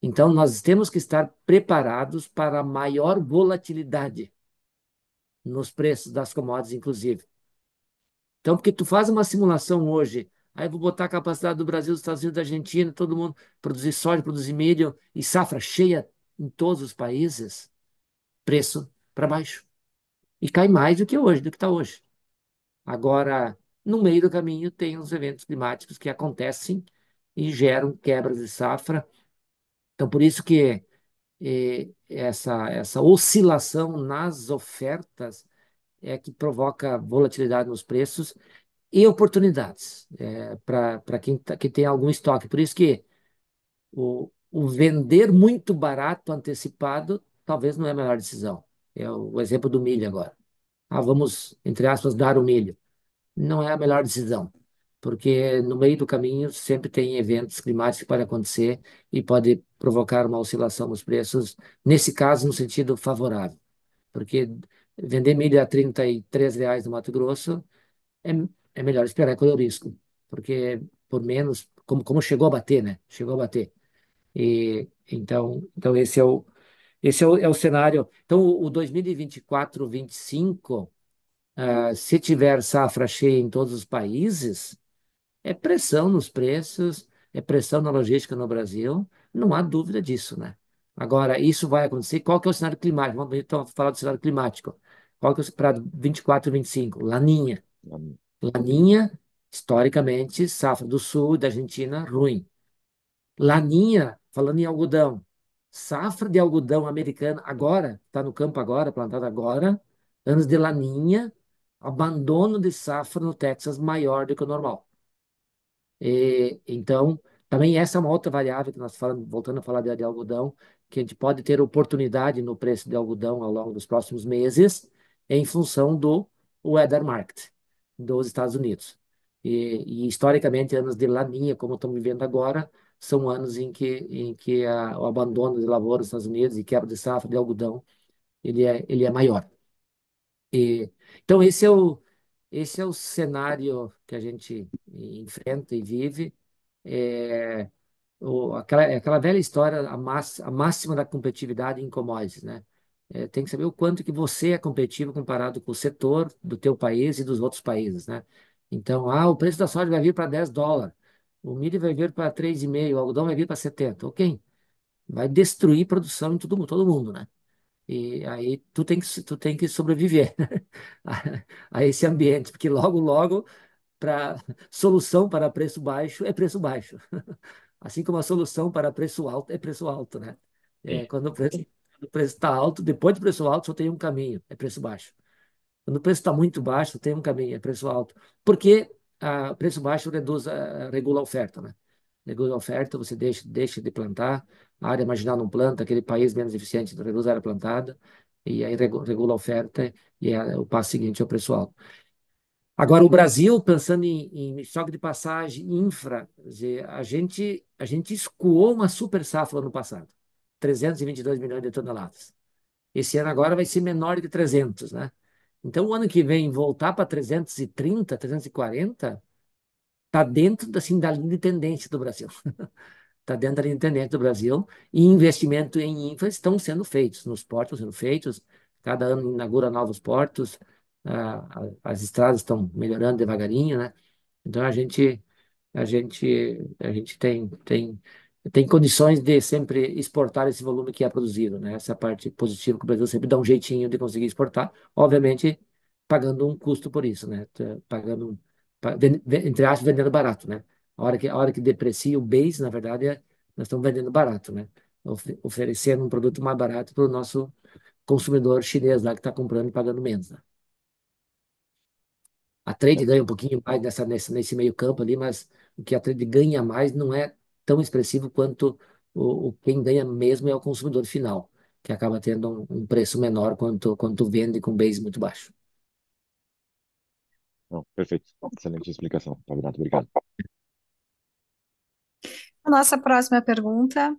Então, nós temos que estar preparados para maior volatilidade nos preços das commodities, inclusive. Então, porque tu faz uma simulação hoje Aí vou botar a capacidade do Brasil, dos Estados Unidos, da Argentina, todo mundo produzir soja, produzir milho e safra cheia em todos os países, preço para baixo. E cai mais do que hoje, do que está hoje. Agora, no meio do caminho, tem os eventos climáticos que acontecem e geram quebras de safra. Então, por isso que eh, essa, essa oscilação nas ofertas é que provoca volatilidade nos preços e oportunidades é, para quem, tá, quem tem algum estoque. Por isso que o, o vender muito barato antecipado talvez não é a melhor decisão. É o, o exemplo do milho agora. Ah, vamos, entre aspas, dar o milho. Não é a melhor decisão, porque no meio do caminho sempre tem eventos climáticos que podem acontecer e pode provocar uma oscilação nos preços, nesse caso, no sentido favorável. Porque vender milho a R$ 33 reais no Mato Grosso é é melhor esperar correr o risco, porque por menos, como, como chegou a bater, né? Chegou a bater. E, então, então esse é o, esse é o, é o cenário. Então, o 2024, 2025, uh, se tiver safra cheia em todos os países, é pressão nos preços, é pressão na logística no Brasil, não há dúvida disso, né? Agora, isso vai acontecer. Qual que é o cenário climático? Vamos então, falar do cenário climático. Qual que é o para 24, 25? Laninha. Laninha. Laninha, historicamente, safra do sul e da Argentina, ruim. Laninha, falando em algodão, safra de algodão americana agora, está no campo agora, plantada agora, anos de laninha, abandono de safra no Texas maior do que o normal. E, então, também essa é uma outra variável que nós falamos, voltando a falar de, de, algodão, que a gente pode ter oportunidade no preço de algodão ao longo dos próximos meses, em função do weather market dos Estados Unidos. E, e historicamente, anos de laninha, como estamos vivendo agora, são anos em que, em que a, o abandono de lavoura nos Estados Unidos e quebra de safra de algodão ele é, ele é maior. E, então, esse é, o, esse é o cenário que a gente enfrenta e vive. É, o, aquela, é aquela velha história, a, mass, a máxima da competitividade em commodities, né? é, tem que saber o quanto que você é competitivo comparado com o setor do teu país e dos outros países, né? Então, ah, o preço da soja vai vir para 10 dólares, o milho vai vir para 3,5, o algodão vai vir para 70, ok. Vai destruir produção em todo, todo mundo, né? E aí tu tem que, tu tem que sobreviver né? a, a esse ambiente, porque logo, logo, para solução para preço baixo é preço baixo. Assim como a solução para preço alto é preço alto, né? É, quando o preço quando o preço está alto, depois do preço alto, só tem um caminho, é preço baixo. Quando o preço está muito baixo, só tem um caminho, é preço alto. Porque a ah, preço baixo reduz, a, ah, regula a oferta, né? Regula a oferta, você deixa, deixa de plantar, a área marginal não planta, aquele país menos eficiente reduz a área plantada, e aí regula a oferta, e é, o passo seguinte é o preço alto. Agora, o Brasil, pensando em, em estoque de passagem, infra, a gente, a gente escoou uma super safra no ano passado. 322 milhões de toneladas. Esse ano agora vai ser menor de 300, né? Então, o ano que vem voltar para 330, 340, está dentro assim, da linha de tendência do Brasil. Está dentro da linha de tendência do Brasil e investimento em infra estão sendo feitos, nos portos sendo feitos, cada ano inaugura novos portos, as estradas estão melhorando devagarinho, né? Então, a gente a gente a gente tem tem tem condições de sempre exportar esse volume que é produzido, né? Essa parte positiva que o Brasil sempre dá um jeitinho de conseguir exportar, obviamente pagando um custo por isso, né? Pagando, entre aspas, vendendo barato, né? A hora que, a hora que deprecia o base, na verdade, é, nós estamos vendendo barato, né? oferecendo um produto mais barato para o nosso consumidor chinês lá que está comprando e pagando menos. Né? A trade é. ganha um pouquinho mais nessa, nesse, nesse meio campo ali, mas o que a trade ganha mais não é tão expressivo quanto o, o quem ganha mesmo é o consumidor final, que acaba tendo um, um preço menor quando, quando vende com base muito baixo. perfeito. Excelente explicação, Pavinato. Obrigado. A nossa próxima pergunta,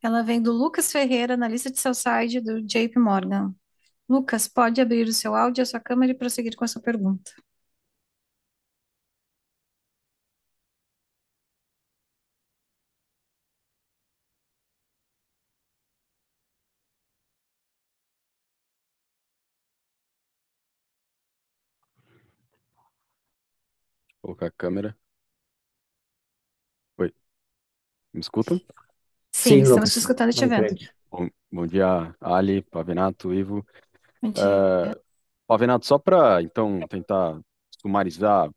ela vem do Lucas Ferreira, analista de seu site do JP Morgan. Lucas, pode abrir o seu áudio, a sua câmera e prosseguir com a sua pergunta. Colocar a câmera. Oi, me escutam? Sim, Sim, estamos te Lucas, escutando e te vendo. Bom, bom dia, Ali, Pavinato, Ivo. Bom dia. Eh, Pavinato, só para então tentar sumarizar,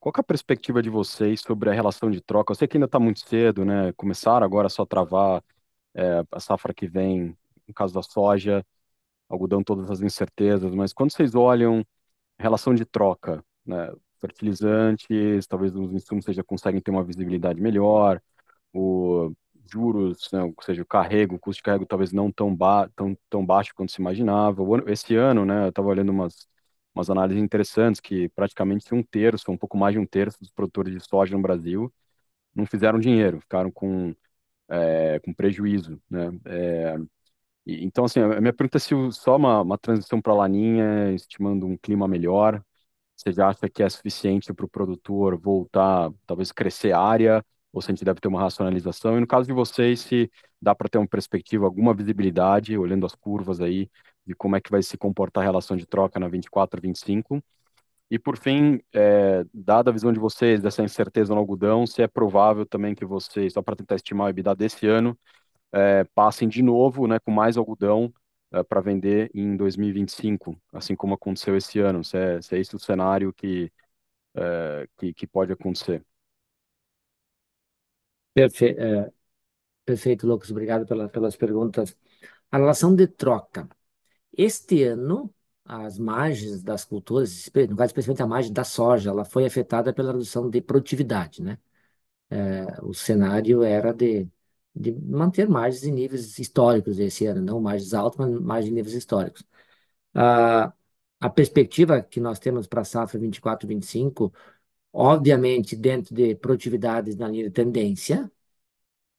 qual que é a perspectiva de vocês sobre a relação de troca? Eu sei que ainda está muito cedo, né? Começaram agora só a travar eh, a safra que vem, no caso da soja, algodão, todas as incertezas, mas quando vocês olham relação de troca, né? fertilizantes, talvez os insumos seja, conseguem ter uma visibilidade melhor, o juros, né, ou seja, o carrego, o custo de carrego talvez não tão, ba tão, tão baixo quanto se imaginava. Ano, esse ano, né, eu estava olhando umas, umas análises interessantes que praticamente um terço, um pouco mais de um terço dos produtores de soja no Brasil não fizeram dinheiro, ficaram com, é, com prejuízo, né? É, então, assim, a minha pergunta é se só uma, uma transição para a laninha, estimando um clima melhor, você já acha que é suficiente para o produtor voltar, talvez crescer área, ou se a gente deve ter uma racionalização? E no caso de vocês, se dá para ter uma perspectiva, alguma visibilidade, olhando as curvas aí, de como é que vai se comportar a relação de troca na 24, 25? E por fim, é, dada a visão de vocês dessa incerteza no algodão, se é provável também que vocês, só para tentar estimar a EBITDA desse ano, é, passem de novo, né, com mais algodão uh, eh, para vender em 2025, assim como aconteceu esse ano? Se é, se é esse o cenário que, uh, que, que, pode acontecer? Perfe eh, perfeito, Lucas. Obrigado pela, pelas perguntas. A relação de troca. Este ano, as margens das culturas, no caso especialmente a margem da soja, ela foi afetada pela redução de produtividade, né? É, o cenário era de de manter margens e níveis históricos desse ano, não margens altas, mas margens e níveis históricos. Ah, a perspectiva que nós temos para a safra 24 25, obviamente dentro de produtividades na linha de tendência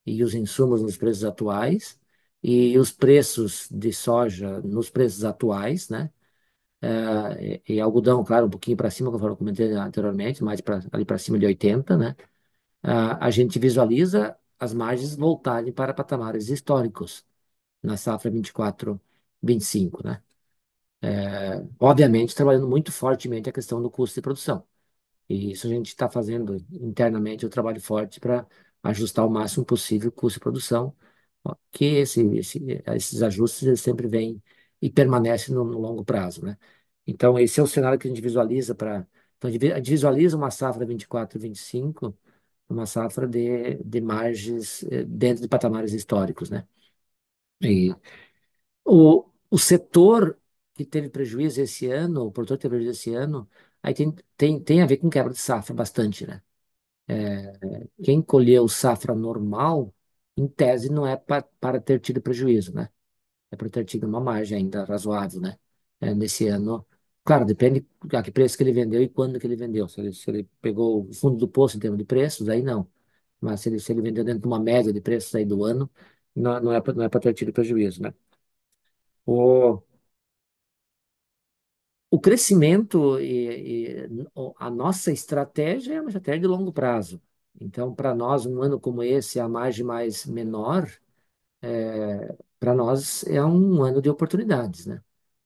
e os insumos nos preços atuais e os preços de soja nos preços atuais, né? Ah, e, algodão, claro, um pouquinho para cima, como eu comentei anteriormente, mais pra, ali para cima de 80, né? Ah, a gente visualiza as margens voltarem para patamares históricos na safra 24, 25, né? É, obviamente, trabalhando muito fortemente a questão do custo de produção. E isso a gente está fazendo internamente o trabalho forte para ajustar o máximo possível o custo de produção, que esse, esse, esses ajustes eles sempre vêm e permanecem no, no, longo prazo, né? Então, esse é o cenário que a gente visualiza para... Então, a gente visualiza uma safra 24, 25 uma safra de, de margens eh, dentro de patamares históricos, né? E o, o setor que teve prejuízo esse ano, o produtor que teve prejuízo esse ano, aí tem, tem, tem a ver com quebra de safra bastante, né? É, quem colheu safra normal, em tese, não é pra, para ter tido prejuízo, né? É para ter tido uma margem ainda razoável, né? É, nesse ano, Claro, depende a que preço que ele vendeu e quando que ele vendeu. Se ele, se ele pegou o fundo do poço em termos de preços, aí não. Mas se ele, se ele vendeu dentro de uma média de preços aí do ano, não, não é não é para ter tido prejuízo, né? O, o crescimento e, e a nossa estratégia é uma estratégia de longo prazo. Então, para nós, um ano como esse, a margem mais menor, é, para nós é um ano de oportunidades, né?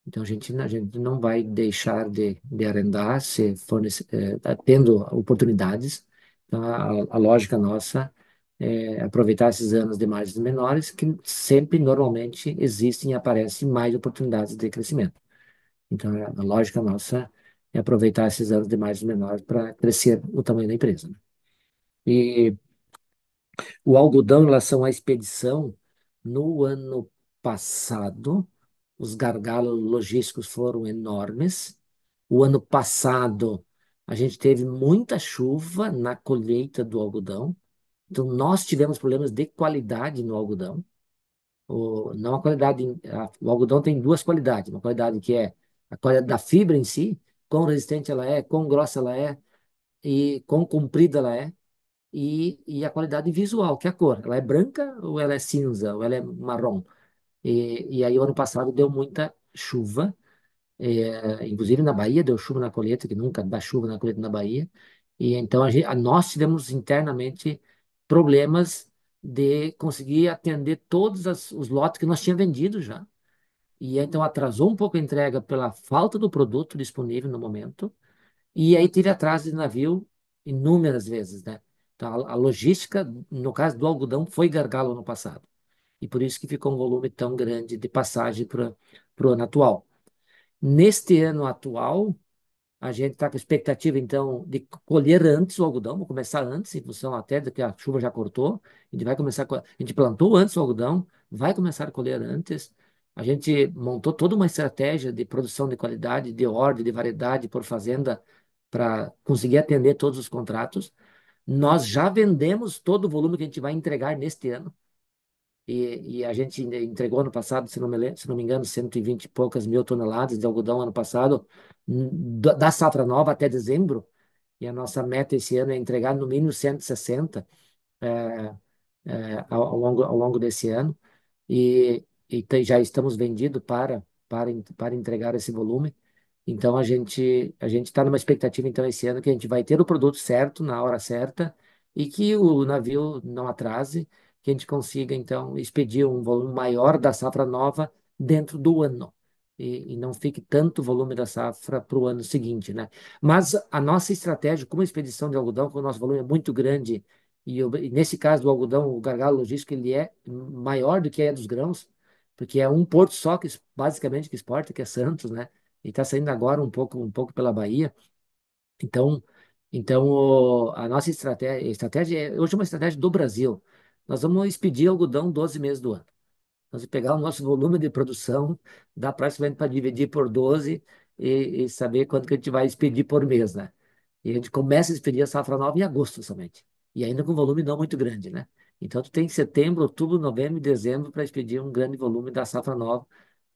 Então, a gente, a gente não vai deixar de, de arrendar se for é, eh, tá tendo oportunidades. Então, a, a lógica nossa é aproveitar esses anos de margens menores, que sempre, normalmente, existem e aparecem mais oportunidades de crescimento. Então, a lógica nossa é aproveitar esses anos de margens menores para crescer o tamanho da empresa. Né? E o algodão em relação à expedição, no ano passado, os gargalos logísticos foram enormes. O ano passado, a gente teve muita chuva na colheita do algodão, então nós tivemos problemas de qualidade no algodão. O, não a qualidade, a, o algodão tem duas qualidades, uma qualidade que é a qualidade da fibra em si, quão resistente ela é, quão grossa ela é, e quão comprida ela é, e, e a qualidade visual, que é a cor. Ela é branca ou ela é cinza, ou ela é marrom. E, e aí, o ano passado deu muita chuva, é, inclusive na Bahia deu chuva na colheita, que nunca dá chuva na colheita na Bahia. E então a gente, a nós tivemos internamente problemas de conseguir atender todos as, os lotes que nós tínhamos vendido já. E então atrasou um pouco a entrega pela falta do produto disponível no momento. E aí teve atraso de navio inúmeras vezes, né? Então, a, a logística, no caso do algodão, foi gargalo no passado e por isso que ficou um volume tão grande de passagem para o ano atual. Neste ano atual, a gente está com expectativa, então, de colher antes o algodão, vou começar antes, em função até do que a chuva já cortou, a gente vai começar, a gente plantou antes o algodão, vai começar a colher antes, a gente montou toda uma estratégia de produção de qualidade, de ordem, de variedade por fazenda, para conseguir atender todos os contratos. Nós já vendemos todo o volume que a gente vai entregar neste ano e, e, a gente entregou no passado, se não, me, se não me engano, 120 e poucas mil toneladas de algodão ano passado, da safra nova até dezembro, e a nossa meta esse ano é entregar no mínimo 160 é, é, ao, ao, longo, ao longo desse ano, e, e já estamos vendidos para, para, para entregar esse volume. Então a gente a gente está numa expectativa então esse ano que a gente vai ter o produto certo na hora certa e que o navio não atrase que a gente consiga, então, expedir um volume maior da safra nova dentro do ano. E, e não fique tanto volume da safra para o ano seguinte, né? Mas a nossa estratégia, como expedição de algodão, com o nosso volume é muito grande, e, eu, e nesse caso do algodão, o gargalo logístico, ele é maior do que é dos grãos, porque é um porto só, que, basicamente, que exporta, que é Santos, né? E está saindo agora um pouco, um pouco pela Bahia. Então, então, a nossa estratégia, estratégia é hoje é uma estratégia do Brasil. Nós vamos expedir algodão 12 meses do ano. Nós vamos pegar o nosso volume de produção, dá praticamente para dividir por 12 e, e, saber quanto que a gente vai expedir por mês, né? E a gente começa a expedir a safra nova em agosto somente. E ainda com volume não muito grande, né? Então, tu tem setembro, outubro, novembro e dezembro para expedir um grande volume da safra nova.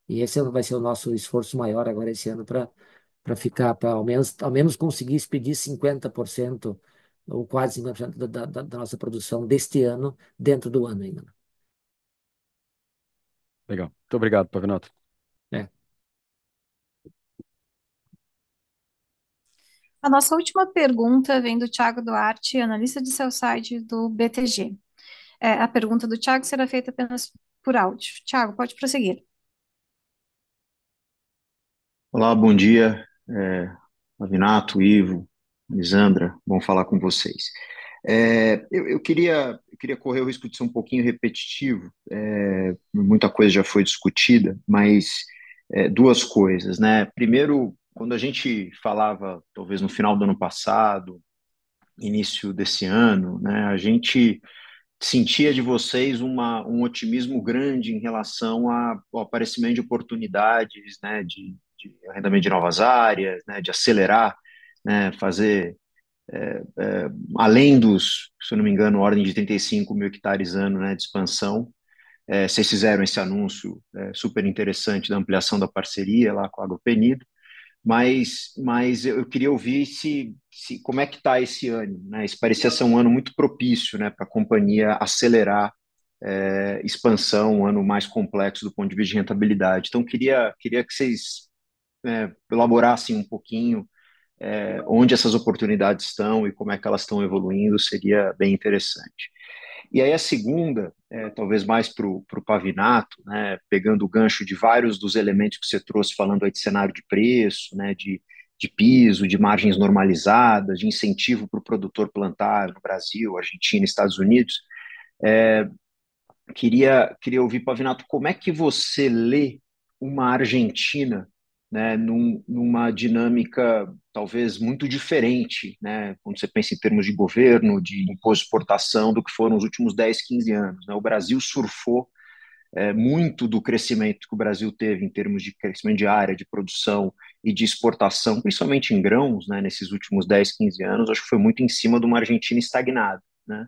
E esse vai ser o nosso esforço maior agora esse ano para para ficar, para ao menos, ao menos conseguir expedir 50% ou quase 50% da, da, da nossa produção deste ano, dentro do ano ainda. Legal. Muito obrigado, Pavinato. É. A nossa última pergunta vem do Thiago Duarte, analista de seu site do BTG. É, a pergunta do Thiago será feita apenas por áudio. Thiago pode prosseguir. Olá, bom dia, é, Avinato, Ivo, Lisandra, bom falar com vocês. É, eu, eu, queria, queria correr o risco de ser um pouquinho repetitivo, é, muita coisa já foi discutida, mas é, duas coisas, né? Primeiro, quando a gente falava, talvez no final do ano passado, início desse ano, né, a gente sentia de vocês uma, um otimismo grande em relação ao aparecimento de oportunidades, né, de, de arrendamento de novas áreas, né, de acelerar né, fazer é, é, além dos, se não me engano, ordem de 35 mil hectares ano né, de expansão. É, vocês fizeram esse anúncio é, super interessante da ampliação da parceria lá com a Agropenido, mas, mas eu queria ouvir se, se como é que está esse ano Né? Isso parecia ser um ano muito propício né, para a companhia acelerar é, expansão, um ano mais complexo do ponto de vista de rentabilidade. Então, queria, queria que vocês é, elaborassem um pouquinho é, onde essas oportunidades estão e como é que elas estão evoluindo seria bem interessante. E aí a segunda, é, talvez mais para o Pavinato, né, pegando o gancho de vários dos elementos que você trouxe, falando aí de cenário de preço, né, de, de piso, de margens normalizadas, de incentivo para o produtor plantar no Brasil, Argentina, Estados Unidos. É, queria, queria ouvir, Pavinato, como é que você lê uma Argentina né, num, numa dinâmica talvez muito diferente, né, quando você pensa em termos de governo, de imposto de exportação, do que foram os últimos 10, 15 anos. Né? O Brasil surfou é, muito do crescimento que o Brasil teve em termos de crescimento de área, de produção e de exportação, principalmente em grãos, né, nesses últimos 10, 15 anos, acho que foi muito em cima de uma Argentina estagnada. Né?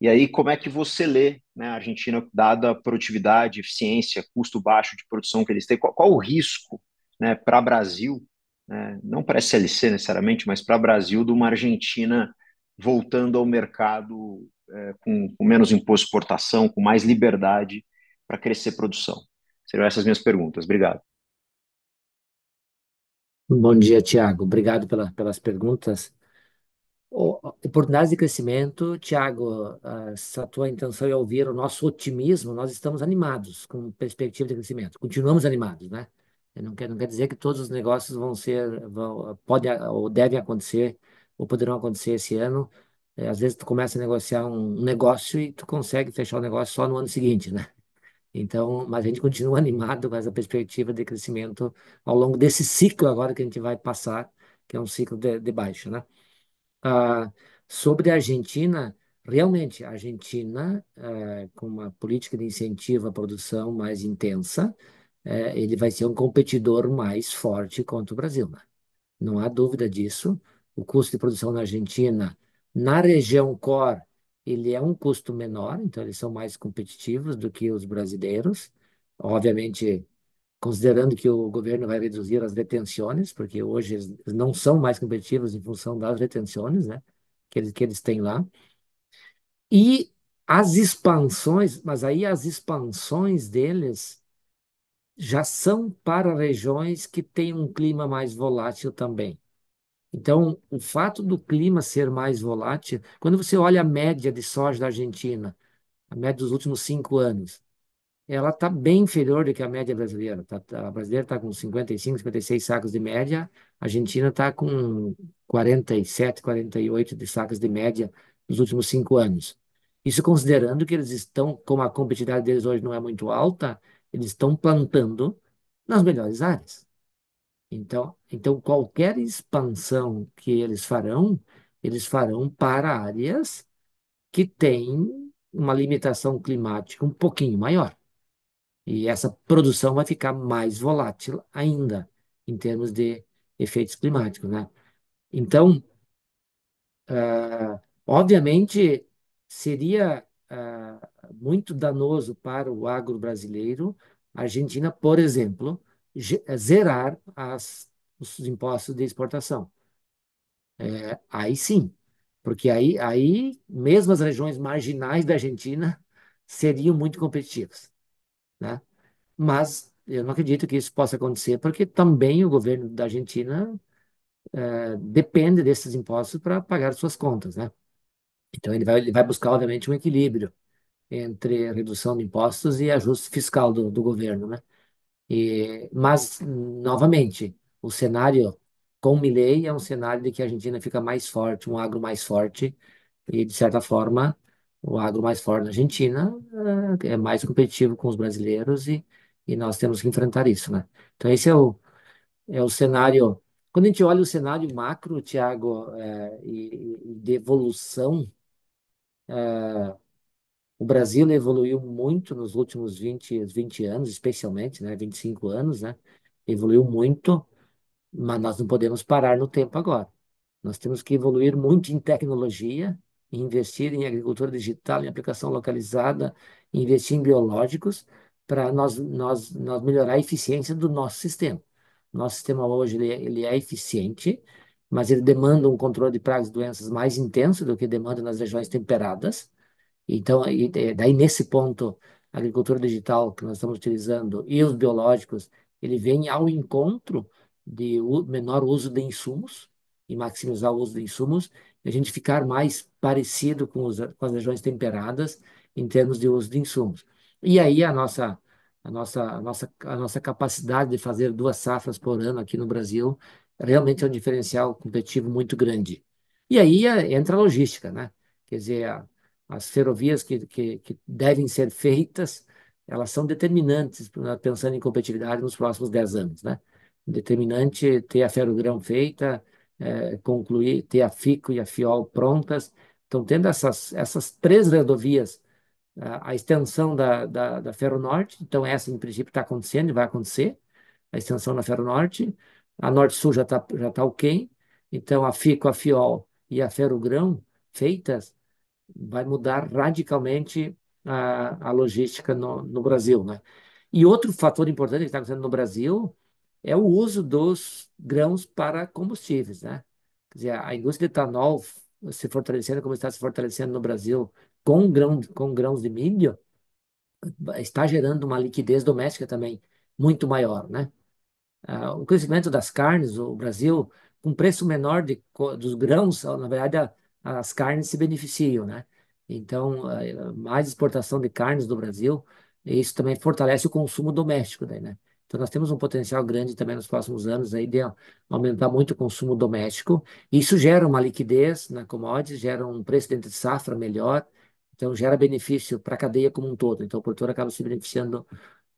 E aí, como é que você lê né, a Argentina, dada a produtividade, eficiência, custo baixo de produção que eles têm, qual, qual o risco né, para Brasil, né, não para SLC necessariamente, mas para Brasil, de uma Argentina voltando ao mercado é, com, com, menos imposto de exportação, com mais liberdade para crescer produção? Seriam essas minhas perguntas. Obrigado. Bom dia, Tiago. Obrigado pela, pelas perguntas. oportunidades de crescimento, Tiago, ah, se a tua intenção é ouvir o nosso otimismo, nós estamos animados com perspectiva de crescimento, continuamos animados, né? Não quer, não quer dizer que todos os negócios vão ser, vão, pode, ou devem acontecer, ou poderão acontecer esse ano. É, às vezes tu começa a negociar um negócio e tu consegue fechar o negócio só no ano seguinte, né? Então, mas a gente continua animado com essa perspectiva de crescimento ao longo desse ciclo agora que a gente vai passar, que é um ciclo de, de né? Ah, sobre a Argentina, realmente, a Argentina, ah, com uma política de incentivo à produção mais intensa, é, ele vai ser um competidor mais forte contra o Brasil. Né? Não há dúvida disso. O custo de produção na Argentina, na região core, ele é um custo menor, então eles são mais competitivos do que os brasileiros. Obviamente, considerando que o governo vai reduzir as retenções, porque hoje eles não são mais competitivos em função das retenções né, que, eles, que eles têm lá. E as expansões, mas aí as expansões deles já são para regiões que têm um clima mais volátil também. Então, o fato do clima ser mais volátil, quando você olha a média de soja da Argentina, a média dos últimos cinco anos, ela está bem inferior do que a média brasileira. Tá, tá a brasileira está com 55, 56 sacos de média, a Argentina está com 47, 48 de sacos de média nos últimos cinco anos. Isso considerando que eles estão, como a competitividade deles hoje não é muito alta, eles estão plantando nas melhores áreas. Então, então qualquer expansão que eles farão, eles farão para áreas que têm uma limitação climática um pouquinho maior. E essa produção vai ficar mais volátil ainda em termos de efeitos climáticos, né? Então, uh, obviamente, seria é, muito danoso para o agro brasileiro, a Argentina, por exemplo, é, zerar as, os impostos de exportação. É, aí sim, porque aí, aí mesmo as regiões marginais da Argentina seriam muito competitivas. Né? Mas eu não acredito que isso possa acontecer, porque também o governo da Argentina é, depende desses impostos para pagar suas contas, né? Então, ele vai, ele vai buscar, obviamente, um equilíbrio entre redução de impostos e ajuste fiscal do, do governo, né? E, mas, novamente, o cenário com Milley é um cenário de que a Argentina fica mais forte, um agro mais forte, e, de certa forma, o agro mais forte na Argentina eh, é mais competitivo com os brasileiros e, e nós temos que enfrentar isso, né? Então, esse é o, é o cenário... Quando a gente olha o cenário macro, Tiago, é, eh, e, e de evolução Uh, o Brasil né, evoluiu muito nos últimos 20, 20 anos, especialmente, né, 25 anos, né? Evoluiu muito, mas nós não podemos parar no tempo agora. Nós temos que evoluir muito em tecnologia, investir em agricultura digital, em aplicação localizada, investir em biológicos, para nós, nós, nós melhorar a eficiência do nosso sistema. Nosso sistema hoje ele é, ele é eficiente, mas ele demanda um controle de pragas e doenças mais intenso do que demanda nas regiões temperadas. Então, e, daí nesse ponto, a agricultura digital que nós estamos utilizando e os biológicos, ele vem ao encontro de menor uso de insumos e maximizar o uso de insumos, e a gente ficar mais parecido com, os, com as regiões temperadas em termos de uso de insumos. E aí a nossa a nossa, a nossa, a nossa capacidade de fazer duas safras por ano aqui no Brasil realmente é um diferencial competitivo muito grande. E aí é, entra a logística, né? Quer dizer, a, as ferrovias que, que, que, devem ser feitas, elas são determinantes, né, pensando em competitividade nos próximos 10 anos, né? Determinante ter a Ferrogrão feita, é, concluir, ter a FICO e a FIOL prontas. Então, tendo essas, essas três rodovias, a, a extensão da, da, da norte então essa, em princípio, está acontecendo e vai acontecer, a extensão da norte a Norte-Sul já está já tá ok, então a FICO, a FIOL e a Ferrogrão feitas, vai mudar radicalmente a, a logística no, no Brasil, né? E outro fator importante que está acontecendo no Brasil é o uso dos grãos para combustíveis, né? Quer dizer, a indústria de etanol se fortalecendo, como está se fortalecendo no Brasil, com, grão, com grãos de milho, está gerando uma liquidez doméstica também muito maior, né? uh, o crescimento das carnes, o Brasil, com preço menor de, dos grãos, na verdade, a, as carnes se beneficiam, né? Então, uh, mais exportação de carnes do Brasil, e isso também fortalece o consumo doméstico, daí, né? Então, nós temos um potencial grande também nos próximos anos aí de aumentar muito o consumo doméstico. Isso gera uma liquidez na commodity, gera um preço dentro de safra melhor, então gera benefício para a cadeia como um todo. Então, o produtor acaba se beneficiando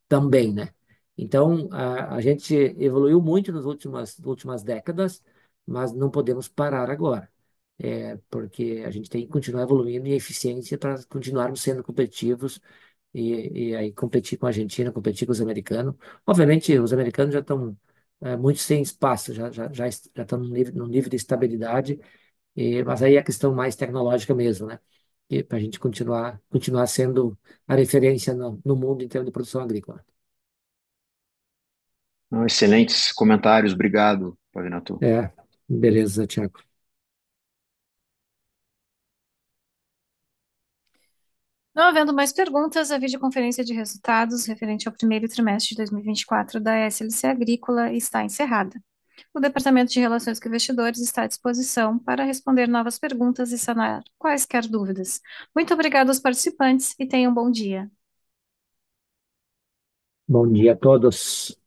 também, né? Então, a, a gente evoluiu muito nas últimas, últimas décadas, mas não podemos parar agora, é, porque a gente tem que continuar evoluindo em eficiência para continuarmos sendo competitivos e, e, aí competir com a Argentina, competir com os americanos. Obviamente, os americanos já estão é, muito sem espaço, já, já, já, já estão num nível, num nível de estabilidade, e, mas aí é a questão mais tecnológica mesmo, né? para a gente continuar, continuar sendo a referência no, no mundo em termos de produção agrícola. Excelentes comentários, obrigado, Pavinato. É, beleza, Tiago. Não havendo mais perguntas, a videoconferência de resultados referente ao primeiro trimestre de 2024 da SLC Agrícola está encerrada. O Departamento de Relações com Investidores está à disposição para responder novas perguntas e sanar quaisquer dúvidas. Muito obrigado aos participantes e tenham um bom dia. Bom dia a todos.